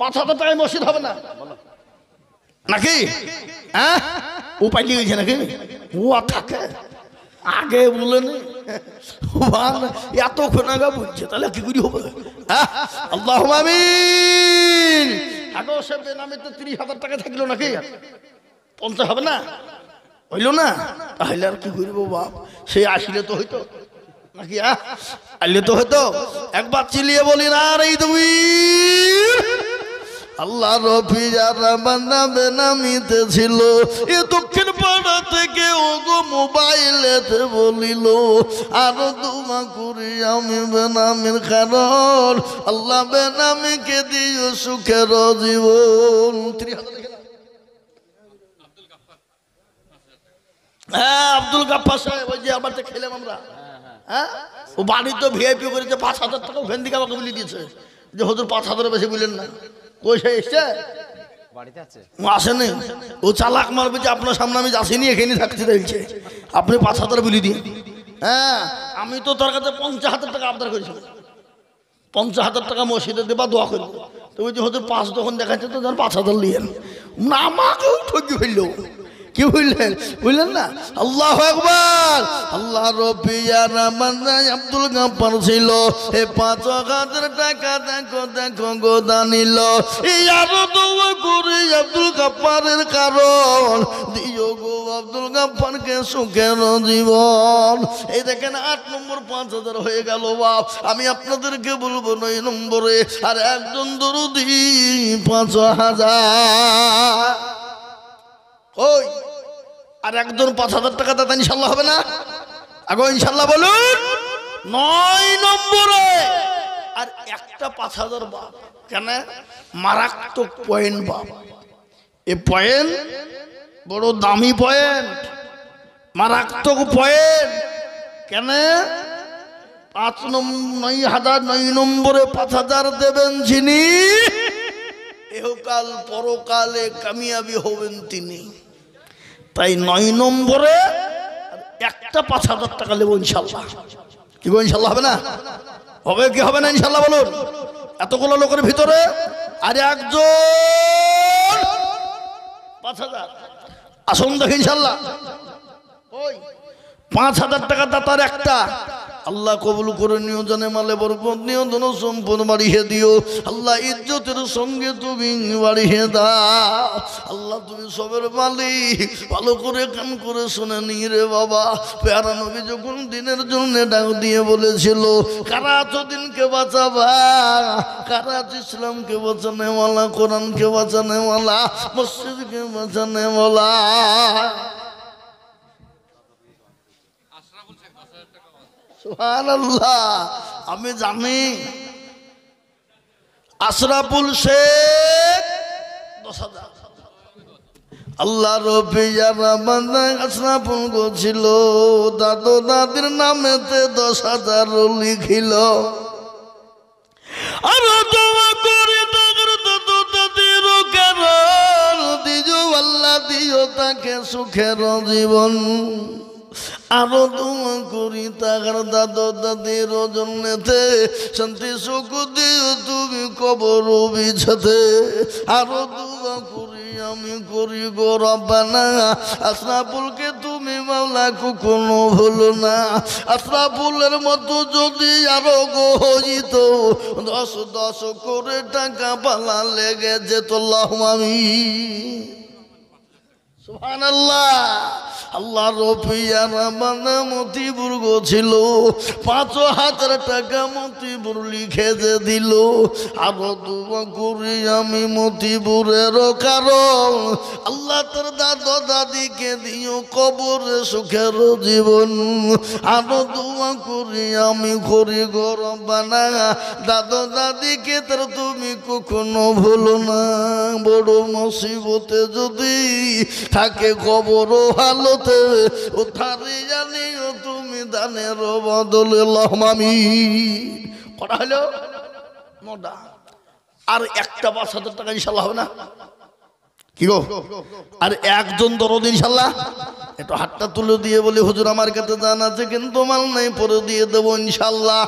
পাঁচ হাজার টাকায় মসজিদ হবে না নাকি হ্যাঁ উপায় কি হয়েছে নাকি উয়া থাকে আগে বলেন এতক্ষণ আগে বুঝছে তাহলে কি করি হবে হ্যাঁ? আল্লাহ আমিন আগেও সে নামে তো তিরিশ হাজার টাকা থাকলো নাকি পঞ্চাশ হবে না হইল না তাহলে আর কি করবো বাপ সে আসলে তো হইতো নাকি আইলে তো হইতো একবার চিলিয়ে বলি না আর এই তুমি আল্লাহ রফি যারা বান্দাবে নামিতে ছিল এ দক্ষিণ পাড়া থেকে ওগো মোবাইলেতে বলিল আর তোমা করি আমি বেনামির কারণ আল্লাহ বেনামিকে দিও সুখের জীবন হ্যাঁ আব্দুল গাপ্পার সাহেব ওই যে আবার তো খেলাম আমরা হ্যাঁ ও বাড়ি তো ভিআইপি করেছে পাঁচ হাজার টাকা ওখান থেকে আমাকে বলে দিয়েছে যে হজুর পাঁচ হাজারের বেশি বললেন না কই সে এসছে আসেনি ও চালাক মারবে যে আপনার সামনে আমি আসিনি এখানে থাকতে দেখছে আপনি পাঁচ হাজার বলে দিন হ্যাঁ আমি তো তোর কাছে পঞ্চাশ হাজার টাকা আবদার করেছি পঞ্চাশ হাজার টাকা মসজিদে দেবা দোয়া করবো তো ওই যে হতে পাঁচ তখন দেখাচ্ছে তো ধর পাঁচ হাজার নিয়ে আমাকেও ঠকি ফেললো কি বললেন বুঝলেন না আল্লাহ একবার আল্লাহ আব্দুল গাম্পার ছিল এ পাঁচ হাজার টাকা দেখো দেখো গোদা নিল আব্দুল গাপ্পারের কারণ দিও গো আব্দুল গাপ্পারকে সুখের জীবন এই দেখেন আট নম্বর পাঁচ হাজার হয়ে গেল বাপ আমি আপনাদেরকে বলবো নয় নম্বরে আর একজন দরুদি পাঁচ হাজার ওই আর একজন পাঁচ হাজার টাকা দাদা ইনশাল্লাহ হবে না আগে ইনশাল্লাহ বলুন নয় নম্বরে আর একটা পাঁচ হাজার বাপ কেন মারাত্মক পয়েন্ট বাপ এ পয়েন্ট বড় দামি পয়েন্ট মারাত্মক পয়েন্ট কেন পাঁচ নয় হাজার নয় নম্বরে পাঁচ হাজার দেবেন যিনি এহকাল পরকালে কামিয়াবি হবেন তিনি তাই নয় নম্বরে একটা পাঁচ হাজার টাকা নেবো ইনশাল্লাহ কি গো ইনশাল্লাহ হবে না হবে কি হবে না ইনশাল্লাহ বলুন এতগুলো লোকের ভিতরে আর একজন পাঁচ হাজার আসুন দেখ ইনশাল্লাহ পাঁচ হাজার টাকা দাতার একটা আল্লাহ কবুল করে নিও জানে মালে বরকত নিও ধন সম্পদ বাড়িয়ে দিও আল্লাহ ইজ্জতের সঙ্গে তুমি বাড়িয়ে দা আল্লাহ তুমি সবের মালি ভালো করে কান করে শুনে নি রে বাবা প্যারা নবী যখন দিনের জন্য ডাক দিয়ে বলেছিল কারা দিনকে বাঁচাবা কারা ইসলামকে বাঁচানেওয়ালা কোরআনকে বাঁচানেওয়ালা মসজিদকে বাঁচানেওয়ালা আমি জানি আশরাফুল শেখ দশ হাজার আল্লাহ রবিয়া মানে আশরাফুল গছিল দাদু দাদির নামেতে দশ হাজার লিখিল আল্লাহ তাকে সুখের জীবন আরো দোয়া করি তাহার দাদু দাদির জন্যেতে শান্তি সুখ দিয়ে তুমি কবর বিছাতে আরো তোমা করি আমি করি গো রব্বানা আশরাফুলকে তুমি মাওলা কোনো হলো না আশরাফুলের মতো যদি আরো গো দশ দশ করে টাকা পালা লেগে যেত লহমামি আল্লাহ রফিয়ার মানে মতিপুর ছিল পাঁচ হাজার টাকা মতিপুর লিখে যে দিল আরো দুবা করি আমি মতিপুরের কারণ আল্লাহ তোর দাদ দাদিকে দিও কবরে সুখের জীবন আরো দুবা করি আমি করি গরম বানা দাদ দাদিকে তোর তুমি কখনো ভুলো না বড় মুসিবতে যদি থাকে কবর ভালোতে ওঠারে জানিও জানি ও তুমি দানের বদলে লহমামি করা হলো মোটা আর একটা পাঁচ হাজার টাকা ইনশাল্লাহ হবে না কি গো আর একজন দরদ ইনশাল্লাহ একটু হাতটা তুলে দিয়ে বলি হুজুর আমার কাছে জান আছে কিন্তু মাল নাই পরে দিয়ে দেবো ইনশাল্লাহ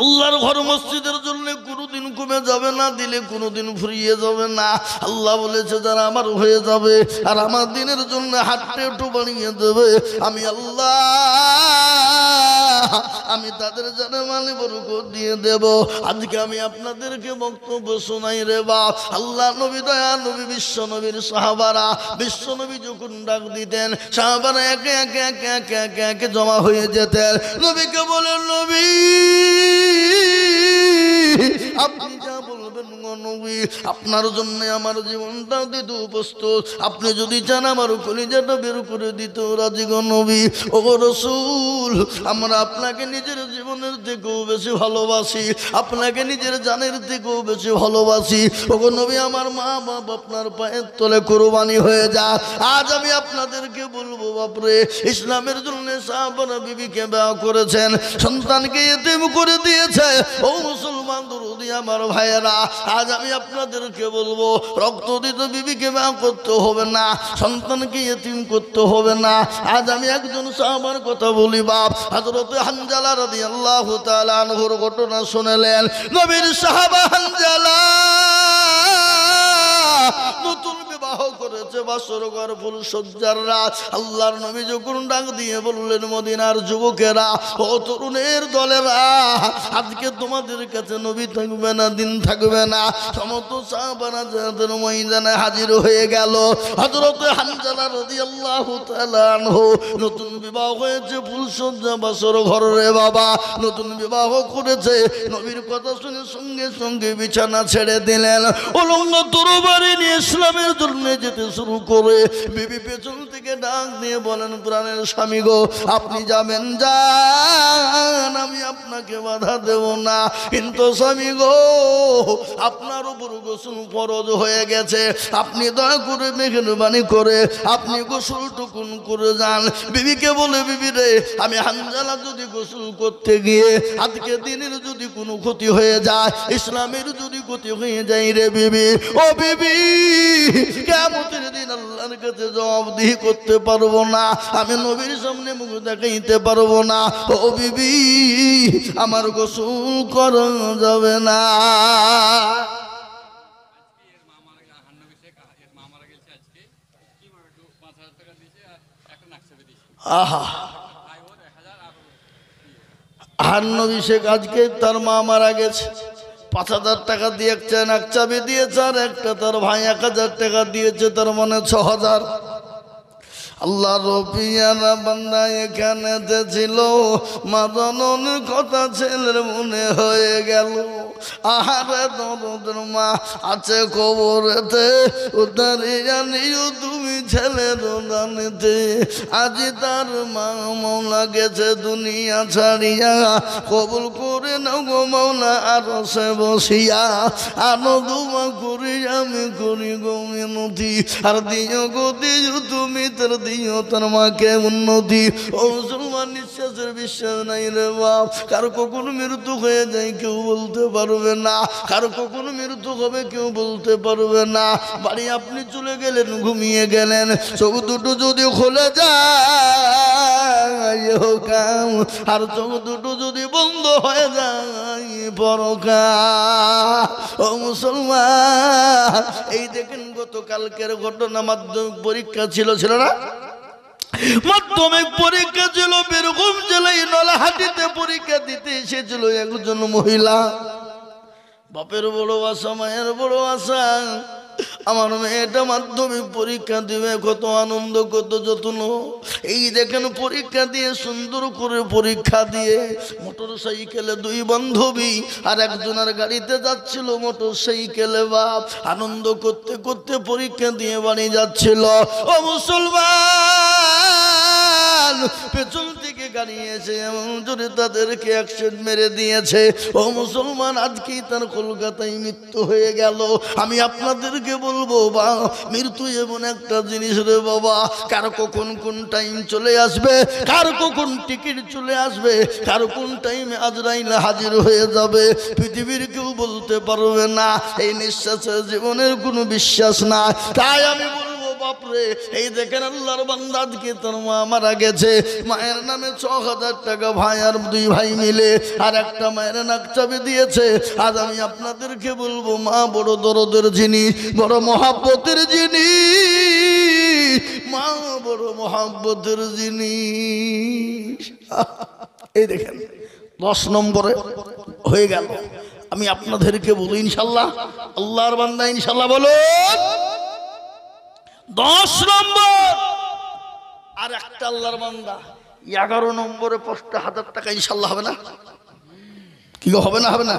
আল্লাহর ঘর মসজিদের জন্য কোনোদিন কমে যাবে না দিলে কোনোদিন ফুরিয়ে যাবে না আল্লাহ বলেছে যারা আমার হয়ে যাবে আর আমার দিনের জন্য হাটটা একটু বানিয়ে দেবে আমি আল্লাহ আমি তাদের জানে মানে বরকত দিয়ে দেব আজকে আমি আপনাদেরকে বক্তব্য শোনাই রে বা আল্লাহ নবী দয়া নবী বিশ্ব নবীর সাহাবারা বিশ্ব নবী যখন ডাক দিতেন সাহাবারা একে একে একে একে একে একে জমা হয়ে যেতেন নবীকে বলেন নবী আপনি যা বলবেন গণবী আপনার জন্য আমার জীবনটা দিত উপস্থিত আপনি যদি চান আমার কলিজাটা বের করে দিত রাজি গণবী ও রসুল আমরা আপনাকে নিজের জীবনের থেকেও বেশি ভালোবাসি আপনাকে নিজের জানের থেকেও বেশি ভালোবাসি ও নবী আমার মা বাপ আপনার পায়ের তলে কোরবানি হয়ে যা আজ আমি আপনাদেরকে বলবো বাপরে ইসলামের জন্য সাহাবারা বিবিকে ব্যয় করেছেন সন্তানকে এতে করে দিয়ে দিয়েছে ও মুসলমান দুরুদি আমার ভাইয়েরা আজ আমি আপনাদেরকে বলবো রক্ত দিতে বিবিকে বা করতে হবে না সন্তানকে এতিম করতে হবে না আজ আমি একজন সাহাবার কথা বলি বাপ হাজরত হানজালা রদি আল্লাহ তালানহুর ঘটনা শুনেলেন নবীর সাহাবা হানজালা নতুন বিবাহ করেছে বাসর আল্লাহর নবী যখন ডাক দিয়ে বললেন মদিনার যুবকেরা ও তরুণের দলেরা আজকে তোমাদের কাছে নবী থাকবে না দিন থাকবে না যাদের ময়দানে হাজির হয়ে গেল হজরত হানজালা রদি আল্লাহ নতুন বিবাহ হয়েছে ফুল সজ্জা বাসর ঘর রে বাবা নতুন বিবাহ করেছে নবীর কথা শুনে সঙ্গে সঙ্গে বিছানা ছেড়ে দিলেন অলঙ্গ তরবারি নিয়ে ইসলামের জন্য সামনে যেতে শুরু করে বিবি পেছন থেকে ডাক দিয়ে বলেন প্রাণের স্বামী গো আপনি যাবেন যান আমি আপনাকে বাধা দেব না কিন্তু স্বামী গো আপনার উপর গোসল ফরজ হয়ে গেছে আপনি দয়া করে মেহরবানি করে আপনি গোসল টুকুন করে যান বিবিকে বলে বিবি রে আমি হানজালা যদি গোসল করতে গিয়ে আজকে দিনের যদি কোনো ক্ষতি হয়ে যায় ইসলামের যদি কুতি হয়ে যাই রে বিবি ও বিবি কেমন দিন আল্লাহর কাছে জবাবদিহি করতে পারবো না আমি নবীর সামনে মুখ দেখাইতে পারবো না ও বিবি আমার গোসল করা যাবে না আহা নবী শেখ আজকে তার মা মারা গেছে পাঁচ হাজার টাকা দিয়ে এক এক চাবি দিয়েছে আর একটা তার ভাই এক হাজার টাকা দিয়েছে তার মনে ছ হাজার আল্লাহ রফিয়ারা বান্দা এখানে ছিল মাদনন কথা ছেলের মনে হয়ে গেল আহারে দরদের মা আছে কবরেতে উদারে জানিও তুমি ছেলের দানিতে আজি তার মা মৌলা গেছে দুনিয়া ছাড়িয়া কবুল করে নগো মৌলা আর সে বসিয়া আনো দুমা করি আমি করি গো মিনতি আর দিও গতি তুমি তার দিও মাকে উন্নতি ও মুসলমান নিঃশ্বাসের বিশ্বাস নাই রে বাপ কারো কখনো মৃত্যু হয়ে যায় কেউ বলতে পারবে না কারো কখনো মৃত্যু হবে কেউ বলতে পারবে না বাড়ি আপনি চলে গেলেন ঘুমিয়ে গেলেন চোখ দুটো যদি খোলা যায় কাম আর চোখ দুটো যদি বন্ধ হয়ে যায় পরকা ও মুসলমান এই দেখেন গতকালকের ঘটনা মাধ্যমিক পরীক্ষা ছিল ছিল না মাধ্যমিক পরীক্ষা ছিল বীরভূম জেলায় নলাহাটিতে পরীক্ষা দিতে এসেছিল একজন মহিলা বাপের বড় আশা মায়ের বড় আশা আমার মেয়েটা মাধ্যমিক পরীক্ষা দিবে কত আনন্দ কত যত্ন এই দেখেন পরীক্ষা দিয়ে সুন্দর করে পরীক্ষা দিয়ে মোটর সাইকেলে দুই বান্ধবী আর একজনের গাড়িতে যাচ্ছিল মোটর সাইকেলে বাপ আনন্দ করতে করতে পরীক্ষা দিয়ে বাড়ি যাচ্ছিল ও মুসলমান পেছন থেকে গাড়ি এমন জোরে তাদেরকে অ্যাকশন মেরে দিয়েছে ও মুসলমান আজকেই তার কলকাতায় মৃত্যু হয়ে গেল আমি আপনাদেরকে বলবো বা মৃত্যু এমন একটা জিনিস রে বাবা কার কখন কোন টাইম চলে আসবে কার কখন টিকিট চলে আসবে কার কোন টাইমে আজরাইল হাজির হয়ে যাবে পৃথিবীর কেউ বলতে পারবে না এই নিঃশ্বাসের জীবনের কোনো বিশ্বাস না তাই আমি বলবো বাপরে এই দেখেন আল্লাহর বান্দাদকে তোর মা মারা গেছে মায়ের নামে ছ হাজার টাকা ভাই আর দুই ভাই মিলে আর একটা মায়ের নাক চাবি দিয়েছে আজ আমি আপনাদেরকে বলবো মা বড় দরদের জিনিস বড় মহাব্বতের জিনিস মা বড় মহাব্বতের জিনিস এই দেখেন দশ নম্বরে হয়ে গেল আমি আপনাদেরকে বলি ইনশাল্লাহ আল্লাহর বান্দা ইনশাল্লাহ বলুন দশ নম্বর আর একটা আল্লাহর বান্দা এগারো নম্বরে পোস্টে হাজার টাকা ইনশাল্লাহ হবে না কি হবে না হবে না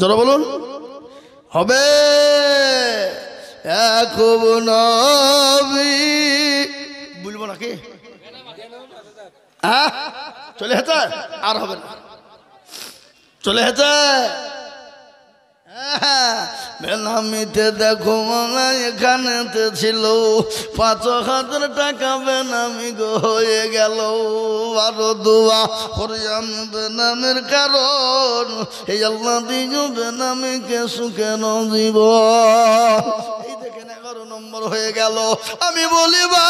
জোরা বলুন হবে বলবো নাকি হ্যাঁ চলে হেঁচে আর হবে না চলে হেঁচে হ্যাঁ, হ্যাঁ। বেলা মিটে দেখো মালা এখানেতে ছিল পাঁচ হাজার টাকা বেনামি গো হয়ে গেল আরো দোয়া হরিয়ান বেনামের কারণ এই আল্লাহ বেনামি কে সুখে নজিব এই দেখে এগারো নম্বর হয়ে গেল আমি বলি বা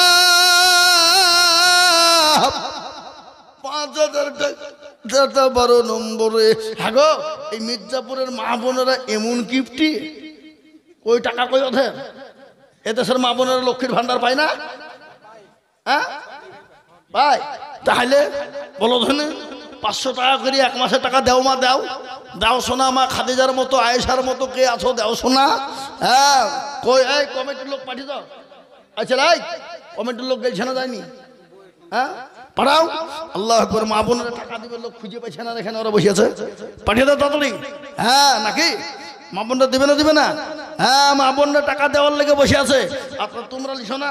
পাঁচ হাজার টাকা বারো নম্বরে হ্যাঁ এই মির্জাপুরের মা বোনেরা এমন গিফটি ওই টাকা কই ওঠেন দেশের মা বোনের লক্ষ্মীর ভান্ডার পায় না হ্যাঁ তাহলে বলো ধনে পাঁচশো টাকা করে এক মাসের টাকা দেও মা দাও দাও সোনা মা খাদিজার মতো আয়েশার মতো কে আছো দাও সোনা হ্যাঁ কই এই কমিটির লোক পাঠিয়ে দাও আচ্ছা রাই কমিটির লোক গেছে না যায়নি হ্যাঁ পাঠাও আল্লাহ করে মা বোনের টাকা দিবে লোক খুঁজে পাইছে না এখানে ওরা বসে আছে পাঠিয়ে দাও তাড়াতাড়ি হ্যাঁ নাকি মাপনটা দিবে না দিবে না হ্যাঁ মা বোনরা টাকা দেওয়ার লেগে বসে আছে আপনার তোমরা লিখো না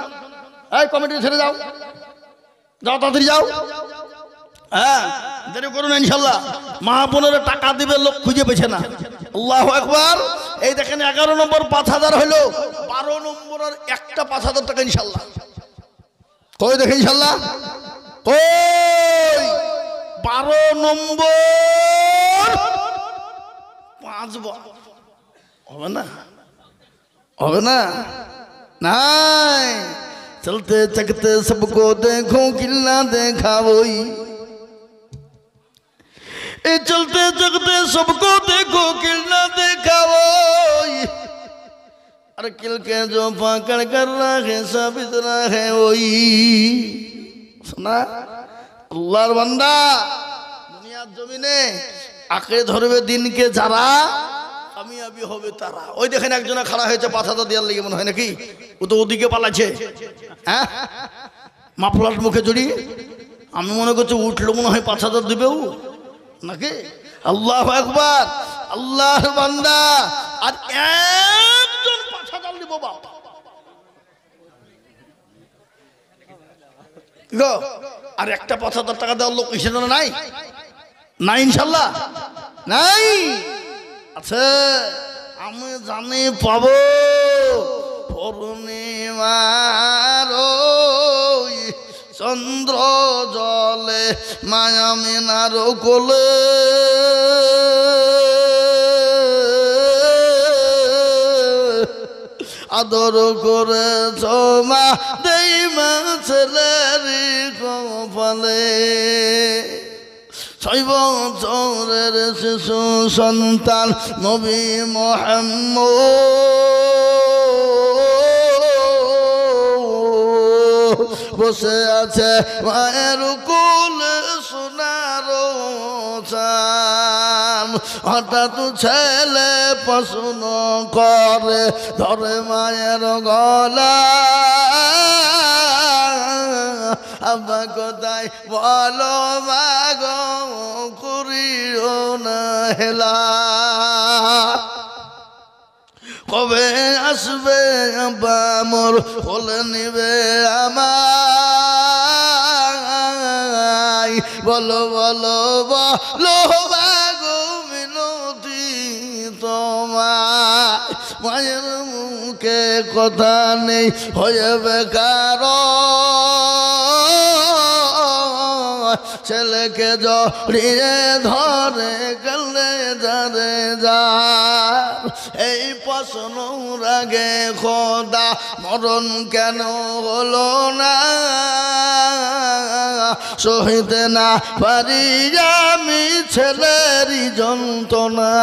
এই কমিটি ছেড়ে যাও যাও তাড়াতাড়ি যাও হ্যাঁ দেরি করুন ইনশাল্লাহ মা টাকা দিবে লোক খুঁজে পেছে না আল্লাহ একবার এই দেখেন এগারো নম্বর পাঁচ হাজার হইল বারো নম্বর আর একটা পাঁচ হাজার টাকা ইনশাল্লাহ কই দেখে ইনশাল্লাহ কই বারো নম্বর পাঁচ होगा না হবে ना चलते चकते सबको देखो किला देखा वो ए चलते चकते सबको देखो किला देखा वो अरे किल के जो पाकड़ कर रहा है सब इतना है वही सुना अल्लाह बंदा दुनिया जमीने आखिर धरवे दिन के जरा কামিয়াবি হবে তারা ওই দেখেন একজনে খাড়া হয়েছে পাঁচ হাজার দেওয়ার লেগে মনে হয় নাকি ও তো ওদিকে পালাচ্ছে হ্যাঁ মাফলার মুখে জড়িয়ে আমি মনে করছি উঠলো মনে হয় পাঁচ হাজার ও নাকি আল্লাহ একবার আল্লাহ বান্দা আর একজন পাথাটা দিব বাপ আর একটা পাঁচ হাজার টাকা দেওয়ার লোক হিসেবে নাই না ইনশাল্লাহ নাই আছে আমি জানি পাব পূর্ণিমার চন্দ্র জলে মায়ামিনার কোলে আদর করে জমা দেই মা ছেলের কপালে ছয় বছরের শিশু সন্তান নবী মোহাম্মদ বসে আছে মায়ের কুল সোনার চান হঠাৎ ছেলে পশুন করে ধরে মায়ের গলা আব্বা কোথায় বলো মাগো কবে আসবে বামর হলে নিবে আমার বলো বলো বলো বাগো মিনতি মায়ের মুখে কথা নেই হয়ে বেকার ছেলেকে জড়িয়ে ধরে গেলে যারে যার এই প্রশ্ন রাগে খোদা মরণ কেন হলো না সহিতে না পারি আমি ছেলেরই যন্ত্রণা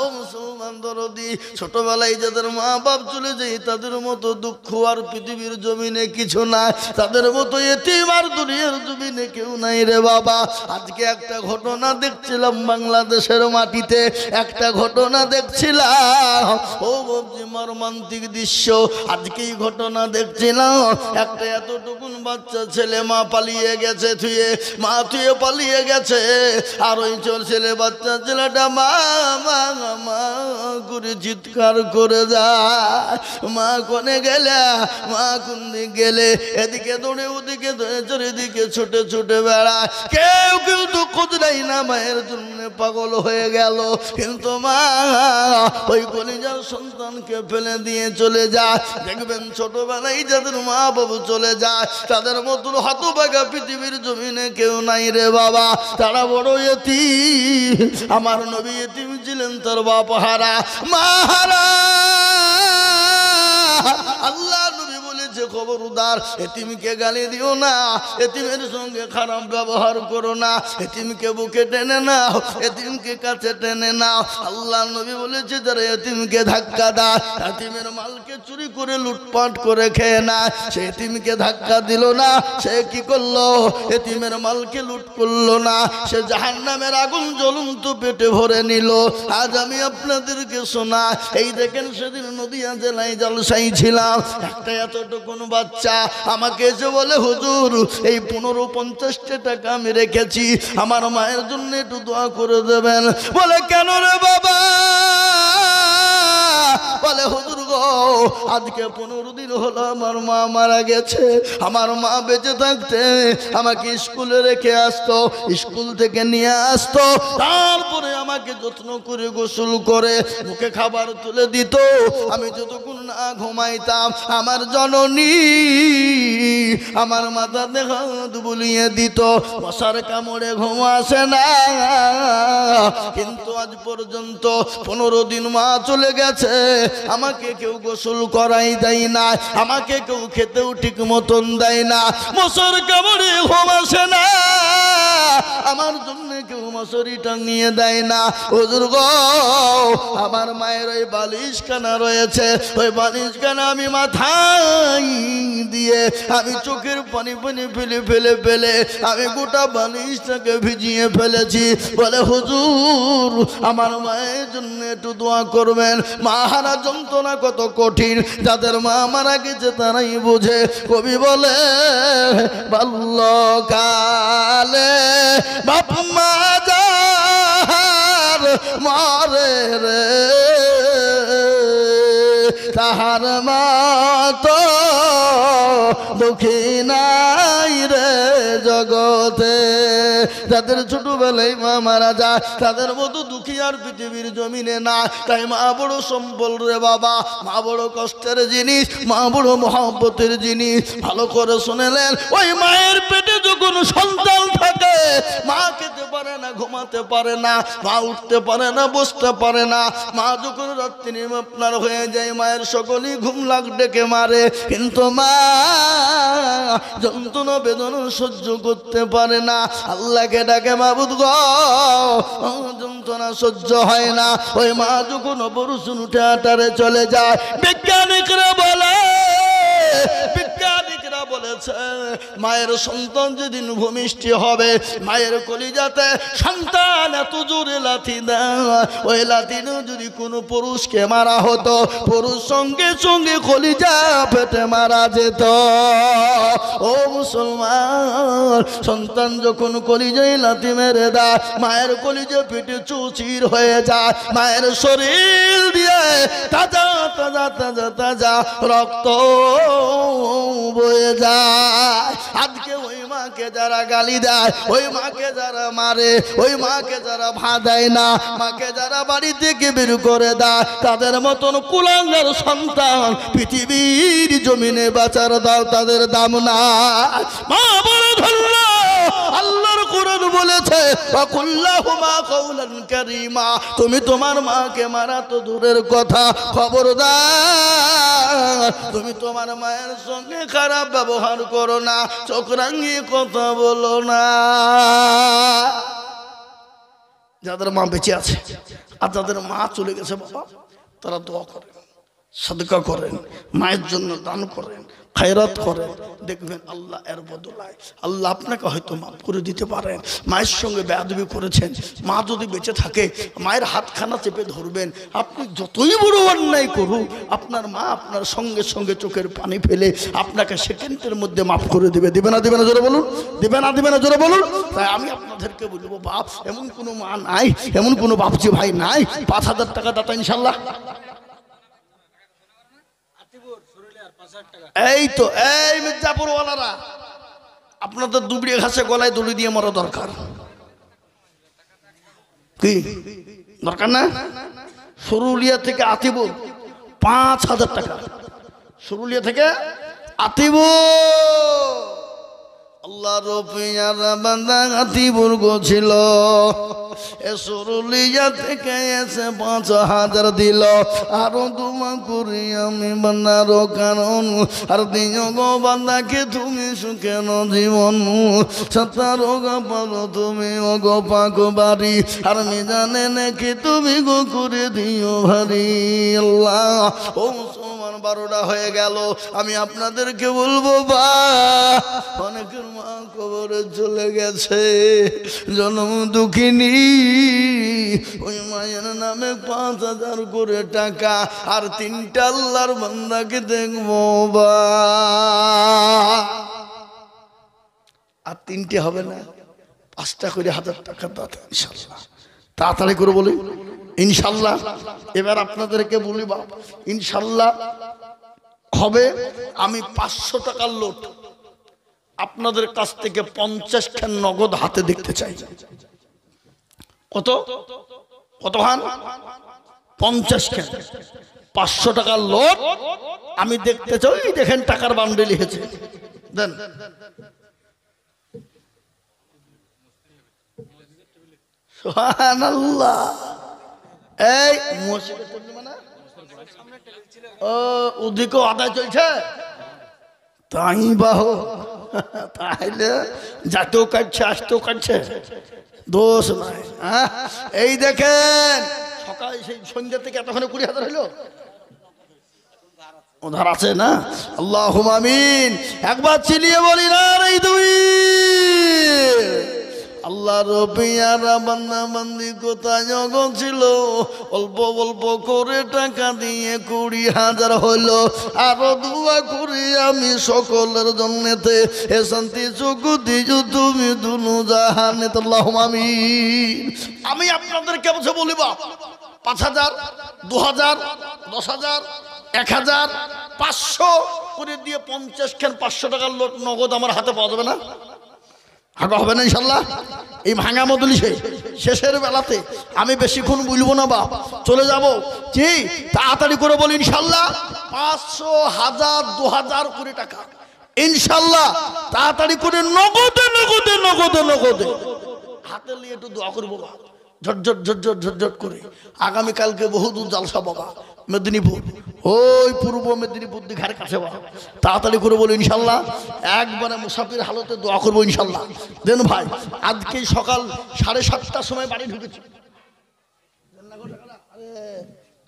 ও মুসলমান দরদি ছোটবেলায় যাদের মা বাপ চলে যাই তাদের মতো দুঃখ আর পৃথিবীর জমিনে কিছু না তাদের মতো এটি আর দুনিয়ার জমিনে কেউ নাই রে বাবা আজকে একটা ঘটনা দেখছিলাম বাংলাদেশের মাটিতে একটা ঘটনা দেখছিলাম ও বলছি মর্মান্তিক দৃশ্য আজকে এই ঘটনা দেখছিলাম একটা এতটুকুন বাচ্চা ছেলে মা পালিয়ে গেছে থুয়ে মা থুয়ে পালিয়ে গেছে আর ওই ছেলে বাচ্চা ছেলেটা মা মা মা করে চিৎকার করে যা মা কোনে গেলে মা কোন দিক গেলে এদিকে দৌড়ে ওদিকে দৌড়ে চলে দিকে ছুটে ছুটে বেড়ায় কেউ কিন্তু কুদরাই না মায়ের জন্য পাগল হয়ে গেল কিন্তু মা ওই কলিজার সন্তানকে ফেলে দিয়ে চলে যায় দেখবেন ছোটবেলায় যাদের মা বাবু চলে যায় তাদের মতন হত হতবাগা পৃথিবীর জমিনে কেউ নাই রে বাবা তারা বড় এতি আমার নবী এতিম ছিলেন তার বাপ হারা মা হারা আল্লাহ নবী খবর উদার এতিমকে গালি দিও না এতিমের সঙ্গে খারাপ ব্যবহার করো না এতিমকে বুকে টেনে নাও এতিমকে কাছে টেনে নাও আল্লাহ নবী বলেছে যারা এতিমকে ধাক্কা দা এতিমের মালকে চুরি করে লুটপাট করে খেয়ে না সে এতিমকে ধাক্কা দিল না সে কি করলো এতিমের মালকে লুট করলো না সে জাহান নামের আগুন জ্বলন্ত পেটে ভরে নিল আজ আমি আপনাদেরকে শোনা এই দেখেন সেদিন নদিয়া জেলায় জলসাই ছিলাম একটা এতটুকু কোনো বাচ্চা আমাকে যে বলে হুজুর এই পনেরো পঞ্চাশটা টাকা আমি রেখেছি আমার মায়ের জন্য একটু দোয়া করে দেবেন বলে কেন রে বাবা বলে হুজুর গো আজকে পনেরো দিন হলো আমার মা মারা গেছে আমার মা বেঁচে থাকতে আমাকে স্কুলে রেখে আসতো স্কুল থেকে নিয়ে আসতো তারপরে আমাকে যত্ন করে গোসল করে মুখে খাবার তুলে দিত আমি যতক্ষণ না ঘুমাইতাম আমার জননী আমার মাথা দেখা বলিয়ে দিত মশার কামড়ে ঘুম আসে না কিন্তু আজ পর্যন্ত পনেরো দিন মা চলে গেছে আমাকে কেউ গোসল করাই দেয় না আমাকে কেউ খেতেও ঠিক মতন দেয় না মশর কামড়ে ঘুম আসে না আমার জন্য কেউ মশরি টাঙিয়ে দেয় না হুজুর গো আমার মায়ের ওই বালিশ কানা রয়েছে ওই বালিশ কানা আমি মাথায় দিয়ে আমি চোখের পানি পানি ফেলে ফেলে ফেলে আমি গোটা বালিশটাকে ভিজিয়ে ফেলেছি বলে হুজুর আমার মায়ের জন্য একটু দোয়া করবেন মা যন্ত্রণা কত কঠিন যাদের মা মারা গেছে তারাই বুঝে কবি বলে বাল্যকালে বাপ মা মারে রে তাহার মা তো দুঃখী নাই রে জগতে যাদের ছোটবেলায় মা মারা যায় তাদের মতো দুঃখী আর পৃথিবীর জমিনে না তাই মা বড় সম্বল রে বাবা মা বড় কষ্টের জিনিস মা বড় মহাব্বতের জিনিস ভালো করে শুনেলেন ওই মায়ের পেটে যখন সন্ত চলতে পারে না মা উঠতে পারে না বসতে পারে না মা যখন রাত্রি আপনার হয়ে যায় মায়ের সকলেই ঘুম লাগ ডেকে মারে কিন্তু মা যন্ত্রণা বেদন সহ্য করতে পারে না আল্লাহকে ডাকে মাবুদ গ যন্ত্রণা সহ্য হয় না ওই মা যখন অবরুষণ উঠে আটারে চলে যায় বিজ্ঞানিকরা বলে বলেছে মায়ের সন্তান যেদিন ভূমিষ্ঠি হবে মায়ের কলিজাতে সন্তান এত জোরে লাথি দেয় ওই লাথিনও যদি কোনো পুরুষকে মারা হতো পুরুষ সঙ্গে সঙ্গে কলিজা পেটে মারা যেত ও মুসলমান সন্তান যখন কলিজাই লাথি মেরে দেয় মায়ের কলিজা পেটে চুচির হয়ে যায় মায়ের শরীর দিয়ে তাজা তাজা তাজা তাজা রক্ত বয়ে যায় আজকে ওই মাকে যারা গালি দেয় ওই মাকে যারা মারে ওই মাকে যারা ভাদায় না মাকে যারা বাড়ি থেকে বের করে দেয় তাদের মতন কুলাঙ্গার সন্তান পৃথিবীর জমিনে বাঁচার দাও তাদের দাম না মা বলে ধরলা আল্লাহর কোরআন বলেছে ফাকুল্লাহুমা কওলান কারীমা তুমি তোমার মাকে মারা তো দূরের কথা খবরদার তুমি তোমার মায়ের সঙ্গে খারাপ ব্যবহার করো না চোখরাঙ্গি কথা বলো না যাদের মা বেঁচে আছে আর যাদের মা চলে গেছে বাবা তারা দোয়া করেন সদকা করেন মায়ের জন্য দান করেন খায়রাত করে দেখবেন আল্লাহ এর বদলায় আল্লাহ আপনাকে হয়তো মাফ করে দিতে পারেন মায়ের সঙ্গে বেয়াদবি করেছেন মা যদি বেঁচে থাকে মায়ের হাতখানা চেপে ধরবেন আপনি যতই বড় অন্যায় করুক আপনার মা আপনার সঙ্গে সঙ্গে চোখের পানি ফেলে আপনাকে সেকেন্ডের মধ্যে মাফ করে দেবে দেবে না দেবে না জোরে বলুন দেবে না দেবে না জোরে বলুন তাই আমি আপনাদেরকে বলবো বাপ এমন কোনো মা নাই এমন কোনো বাপজি ভাই নাই পাঁচ হাজার টাকা দাতা ইনশাল্লাহ এই তো এই মির্জাপুরওয়ালারা আপনাদের দুবড়ি ঘাসে গলায় দড়ি দিয়ে মরা দরকার কি দরকার না সরুলিয়া থেকে আতিবুল পাঁচ হাজার টাকা সরুলিয়া থেকে আতিবুল আল্লাহ রফিয়ার বান্দা আতিবুল গো ছিল সুরুলিয়া থেকে এসে পাঁচ হাজার দিল আরো তোমা করি আমি কারণ আর দিও গো তুমি সুখেন জীবন তুমি ও গো বাড়ি আর মিজানে নাকি তুমি গো করে দিও ভারি ও মুসলমান বারোটা হয়ে গেল আমি আপনাদেরকে বলবো বা অনেকের মা কবরে চলে গেছে জনম দুঃখিনী ওই মায়ের নামে পাঁচ হাজার করে টাকা আর তিনটা আল্লাহর বান্দাকে দেখবো বা আর তিনটে হবে না পাঁচটা করে হাজার টাকা ইনশাল্লাহ তাড়াতাড়ি করে বলি ইনশাল্লাহ এবার আপনাদেরকে বলি বাপ ইনশাল্লাহ হবে আমি পাঁচশো টাকার লোট আপনাদের কাছ থেকে পঞ্চাশটা নগদ হাতে দেখতে চাই কত কত খান পঞ্চাশ খান পাঁচশো টাকার লোক আমি দেখতে চাই দেখেন টাকার বান্ডে লিখেছে দেন এই মানে? ও চলছে তাই বাহ তাইলে যাতেও কাটছে আসতেও কাটছে দোষ নাই হ্যাঁ এই দেখেন সকাল সেই সন্ধ্যা থেকে এতক্ষণে কুড়ি হাজার হইলো ওধার আছে না আল্লাহ আমিন একবার চিলিয়ে বলি না এই দুই আল্লাহ রবিয়ার বান্দাবান্দি কোথায় যখন ছিল অল্প অল্প করে টাকা দিয়ে কুড়ি হাজার হইল আরো দুয়া করি আমি সকলের জন্যেতে হে শান্তি চুকু দিজু তুমি দুনু জাহানে তোল্লাহ আমি আমি কে বসে বলিব পাঁচ হাজার দু হাজার দশ হাজার এক হাজার পাঁচশো করে দিয়ে পঞ্চাশ খান পাঁচশো টাকার লোক নগদ আমার হাতে পাওয়া যাবে না আগা হবে না ইনশাল্লাহ এই ভাঙা মদলিসে শেষের বেলাতে আমি বেশিক্ষণ বুঝবো না বা চলে যাব কি তাড়াতাড়ি করে বলি ইনশাল্লাহ পাঁচশো হাজার দু হাজার কোটি টাকা ইনশাল্লাহ তাড়াতাড়ি করে নগদে নগদে নগদে নগদে হাতে নিয়ে একটু দোয়া করবো বা ঝটঝট ঝটঝট ঝটঝট করে আগামীকালকে বহুদূর জালসা বাবা মেদিনীপুর ওই পূর্ব মেদিনীপুর দিঘার কাছে তাড়াতাড়ি করে বলো ইনশাল্লাহ একবারে মুসাফির হালতে দোয়া করবো ইনশাল্লাহ দেন ভাই আজকে সকাল সাড়ে সাতটার সময় বাড়ি ঢুকেছি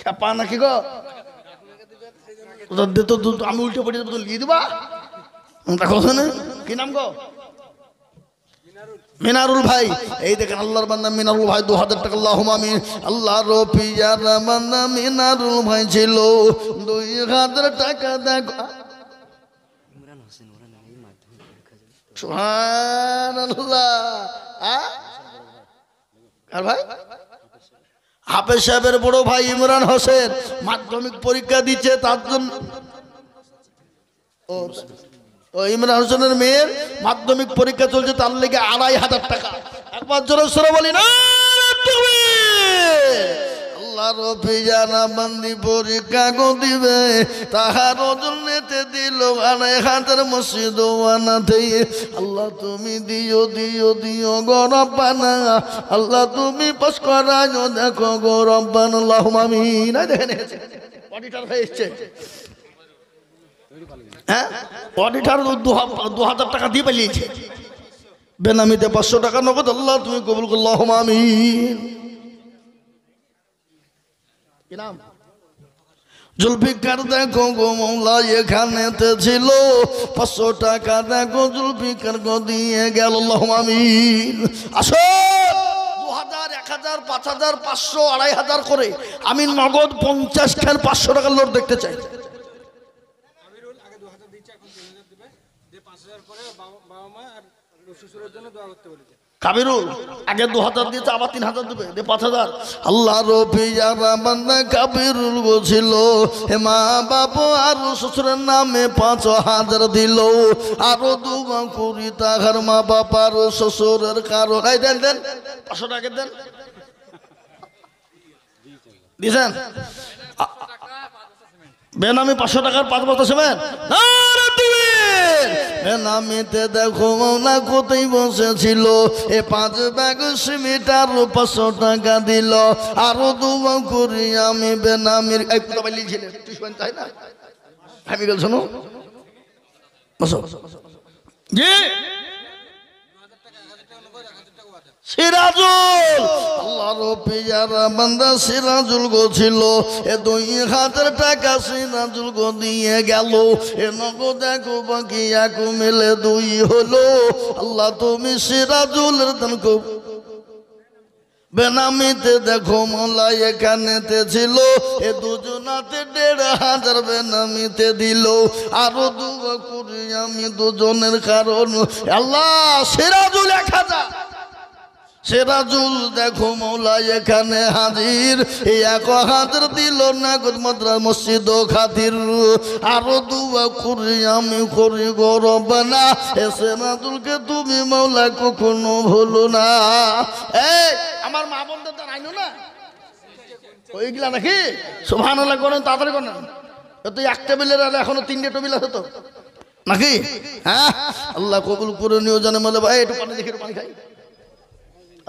খেপা নাকি গো তো আমি উল্টে পড়ে দিয়ে লিয়ে দিবা দেখো কি নাম গো মিনারুল ভাই এই দেখেন আল্লাহর বান্দা মিনারুল ভাই দু হাজার টাকা আল্লাহ মামি আল্লাহ রফিয়ার বান্দা মিনারুল ভাই ছিল দুই হাজার টাকা দেখো বড় ভাই ইমরান হোসেন মাধ্যমিক পরীক্ষা দিচ্ছে তার জন্য ও ইমরান হোসেনের মেয়ের মাধ্যমিক পরীক্ষা চলছে তার লেগে আড়াই হাজার টাকা একবার জোরে সরে বলি না আল্লাহর দিবে তাহার আল্লাহ তুমি দিও দিও দিও গরব্বানা আল্লাহ তুমি দেখো গরব্বান আল্লাহ হ্যাঁ অডিটার দু হাজার টাকা দিয়ে পালিয়েছে বেনামিতে পাঁচশো টাকা নগদ আল্লাহ তুমি কবুল করল্লাহ আমি জুলফিকার দেখো গো মৌলা এখানেতে ছিল পাঁচশো টাকা দেখো জুলফিকার গো দিয়ে গেল আমিন আসো পাঁচ হাজার পাঁচশো আড়াই হাজার করে আমি নগদ পঞ্চাশ খান পাঁচশো টাকার লোড দেখতে চাই কাবিরুল আগে দু হাজার দিয়েছে আবার তিন হাজার দেবে দে পাঁচ হাজার আল্লাহ রফিয়া কাবিরুল বলছিল হে মা বাবু আর শ্বশুরের নামে পাঁচ হাজার দিল আরো দু কুড়ি তাহার মা বাবার শ্বশুরের কারো এই দেন দেন পাঁচশো টাকা দেন দিয়েছেন বেনামি পাঁচশো টাকার পাঁচ বছর সেবেন নামিতে দেখো না কোথায় বসেছিল এ পাঁচ ব্যাগ সিমিটার পাঁচশো টাকা দিল আরো দুবা করি আমি বেনামির আমি বলছো সিরাজুল আল্লাহ রফিয়ার বান্দা সিরাজুল গো ছিল এ দুই হাজার টাকা সিরাজুল গো দিয়ে গেল এ নগো দেখো বাকি এক মিলে দুই হলো আল্লাহ তুমি সিরাজুল দান বেনামিতে দেখো মোলা এখানেতে ছিল এ দুজনাতে দেড় হাজার বেনামিতে দিল আরো দু কুড়ি আমি দুজনের কারণ আল্লাহ সিরাজুল এক হাজার সেরাজুল দেখো মৌলা এখানে হাজির এক হাজার দিল না মাদ্রা মসজিদ খাতির আরো দুয়া করি আমি করি গরব না এ সেরাজুলকে তুমি মৌলা কখনো ভুলো না এই আমার মা বোনদের তো আইনো না ওই গিলা নাকি শোভানলা করেন তাড়াতাড়ি করেন এত এক টেবিলের আর এখনো তিনটে টেবিল আছে তো নাকি হ্যাঁ আল্লাহ কবুল করে নিয়ে জানে মলে ভাই একটু পানি দেখি পানি খাই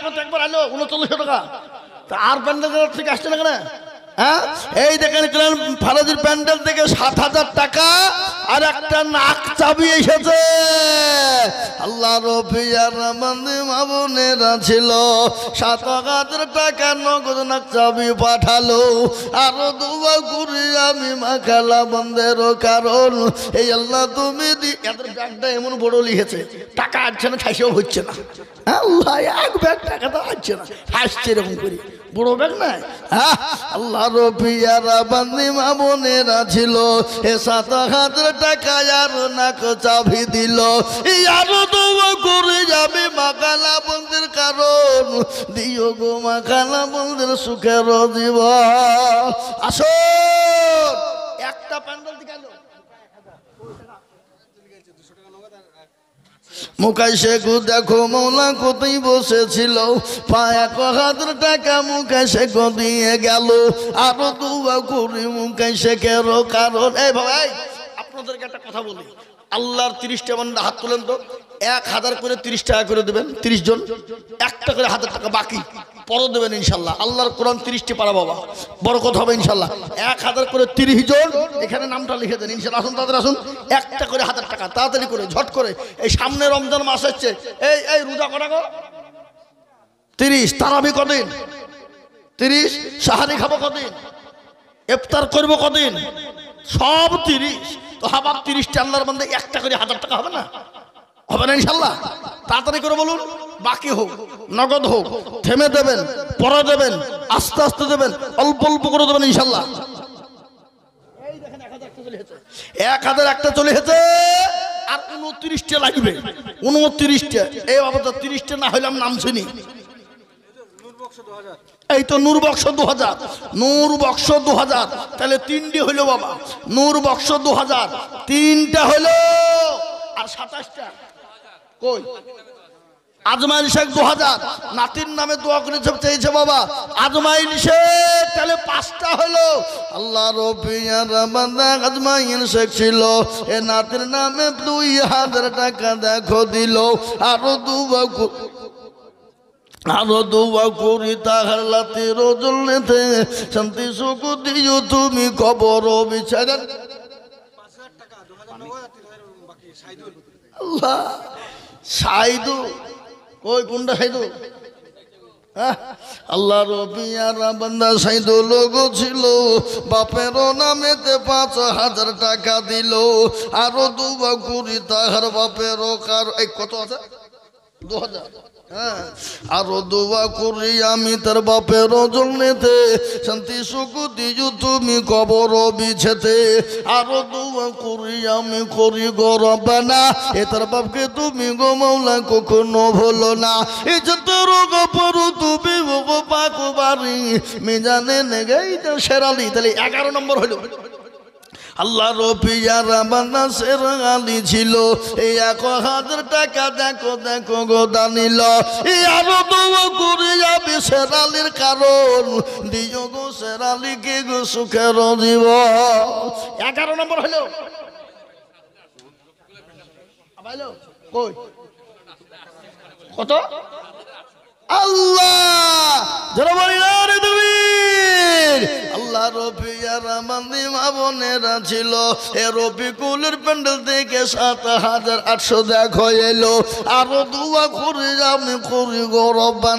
এখন তো একবার আলো উনচল্লিশশো টাকা তা আর প্যান্ডেল থেকে আসছে না কেন হ্যাঁ এই দেখেন প্যান্ডেল থেকে সাত হাজার টাকা আর একটা নাক চাবি এসেছে আল্লাহ রফিয়ার রহমানি মামুনেরা ছিল সাত হাজার টাকা নগদ নাক চাবি পাঠালো আরো দুবা ঘুরি আমি মাখালা বন্ধেরও কারণ এই আল্লাহ তুমি দি এত ব্যাগটা এমন বড় লিখেছে টাকা আসছে না ঠাইসেও হচ্ছে না আল্লাহ এক ব্যাগ টাকা তো আসছে না হাসছে এরকম করি বুড়ো ব্যাগ নাই আল্লাহ রফিয়ারা বান্দি মামুনেরা ছিল এ সাত হাজার টাকা আর নাক চাবি দিল আরো তো করে যাবে মাকালা বন্ধের কারণ দিও গো মাকালা বন্ধের সুখের জীব আসো একটা প্যান্ডেল দিকে মুখাই শেখু দেখো মৌলা কোথায় বসেছিল পায়া হাজার টাকা মুখাই শেখু দিয়ে গেল আরো দুবা করি মুখাই শেখেরও কারণ এ ভাই আপনাদেরকে একটা কথা বলি আল্লাহর তিরিশটা বান্দা হাত তোলেন তো এক হাজার করে তিরিশ টাকা করে দেবেন তিরিশ জন একটা করে হাতে টাকা বাকি পরও দেবেন ইনশাল্লাহ আল্লাহর কোরআন তিরিশটি পারা বাবা কথা হবে ইনশাল্লাহ এক হাজার করে তিরিশ জন এখানে নামটা লিখে দেন ইনশাল্লাহ আসুন তাদের আসুন একটা করে হাতের টাকা তাড়াতাড়ি করে ঝট করে এই সামনে রমজান মাস হচ্ছে এই এই রোজা করা গো তিরিশ তারাবি কদিন তিরিশ সাহারি খাবো কদিন ইফতার করবো কদিন সব তিরিশ তো হাবাব তিরিশটা আল্লাহর মধ্যে একটা করে হাজার টাকা হবে না হবে না ইনশাল্লাহ তাড়াতাড়ি করে বলুন বাকি হোক নগদ হোক থেমে দেবেন পরে দেবেন আস্তে আস্তে দেবেন অল্প অল্প করে দেবেন ইনশাল্লাহ এক হাজার একটা চলে হেঁটে আর উনত্রিশটা লাগবে উনত্রিশটা এই বাবা তো তিরিশটা না হইলাম নাম শুনি এই তো নূর বক্স দু হাজার নূর বক্স দু হাজার তাহলে তিনটি হইলো বাবা নূর বক্স দু হাজার তিনটা হইলো আর সাতাশটা কই আজমাইল শেখ দু হাজার নাতির নামে দোয়া করে চেয়েছে বাবা আজমাইল শেখ তাহলে পাঁচটা হলো আল্লাহ আজমাইল শেখ ছিল এ নাতির নামে দুই হাজার টাকা দেখো দিল আরো দু আরো দোয়া করি তাহার লাতে নেতে শান্তি সুখ দিও তুমি কবর বিচার আল্লাহ সাইদু কই কোনটা সাইদু হ্যাঁ, আল্লাহ রবিয়ারা বান্দা সাইদু লোক ছিল বাপের নামেতে পাঁচ হাজার টাকা দিল আরো দুবা কুড়ি তাহার বাপের কার এই কত আছে দু হাজার আরো দোয়া করি আমি তার বাপের জন্যেতে শান্তি সুখ দিজু তুমি কবর বিছেতে আরো দোয়া করি আমি করি গরবে না এ তার বাপকে তুমি গো কখনো ভুলো না এ তোর গপরু তুমি গো বাড়ি মেজানে নেগেই সেরালি তাহলে এগারো নম্বর হলো আল্লাহ রফিয়া রাবানা সের আলি ছিল এই এক হাজার টাকা দেখো দেখো গো দানিল এই আরো তবু করে যাবে সেরালির কারণ দিও গো কে গো সুখের জীব এগারো নম্বর হলো কই কত আল্লাহ যারা বলি আল্লাহ মা থেকে সাত হাজার আটশো এলো আরো আমি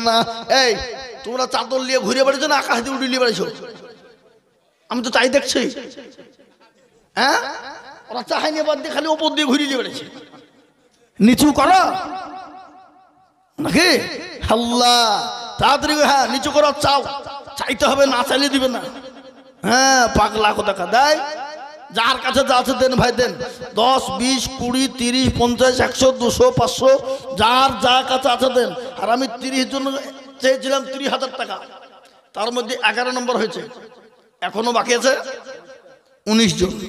চাদর না আকাশ দিয়ে আমি তো তাই দেখছি হ্যাঁ ওরা চাহাই নিয়ে বাদ দিয়ে খালি ওপর দিয়ে ঘুরিয়ে বেড়েছে নিচু করা নাকি আল্লাহ তাড়াতাড়ি হ্যাঁ নিচু করো চাও চাইতে হবে না চাইলে দিবে না হ্যাঁ পাগলা টাকা দেয় যার কাছে যা আছে দেন ভাই দেন দশ বিশ কুড়ি তিরিশ পঞ্চাশ একশো দুশো পাঁচশো যার যা কাছে আছে দেন আর আমি তিরিশ জন চেয়েছিলাম তিরিশ হাজার টাকা তার মধ্যে এগারো নম্বর হয়েছে এখনো বাকি আছে উনিশ জন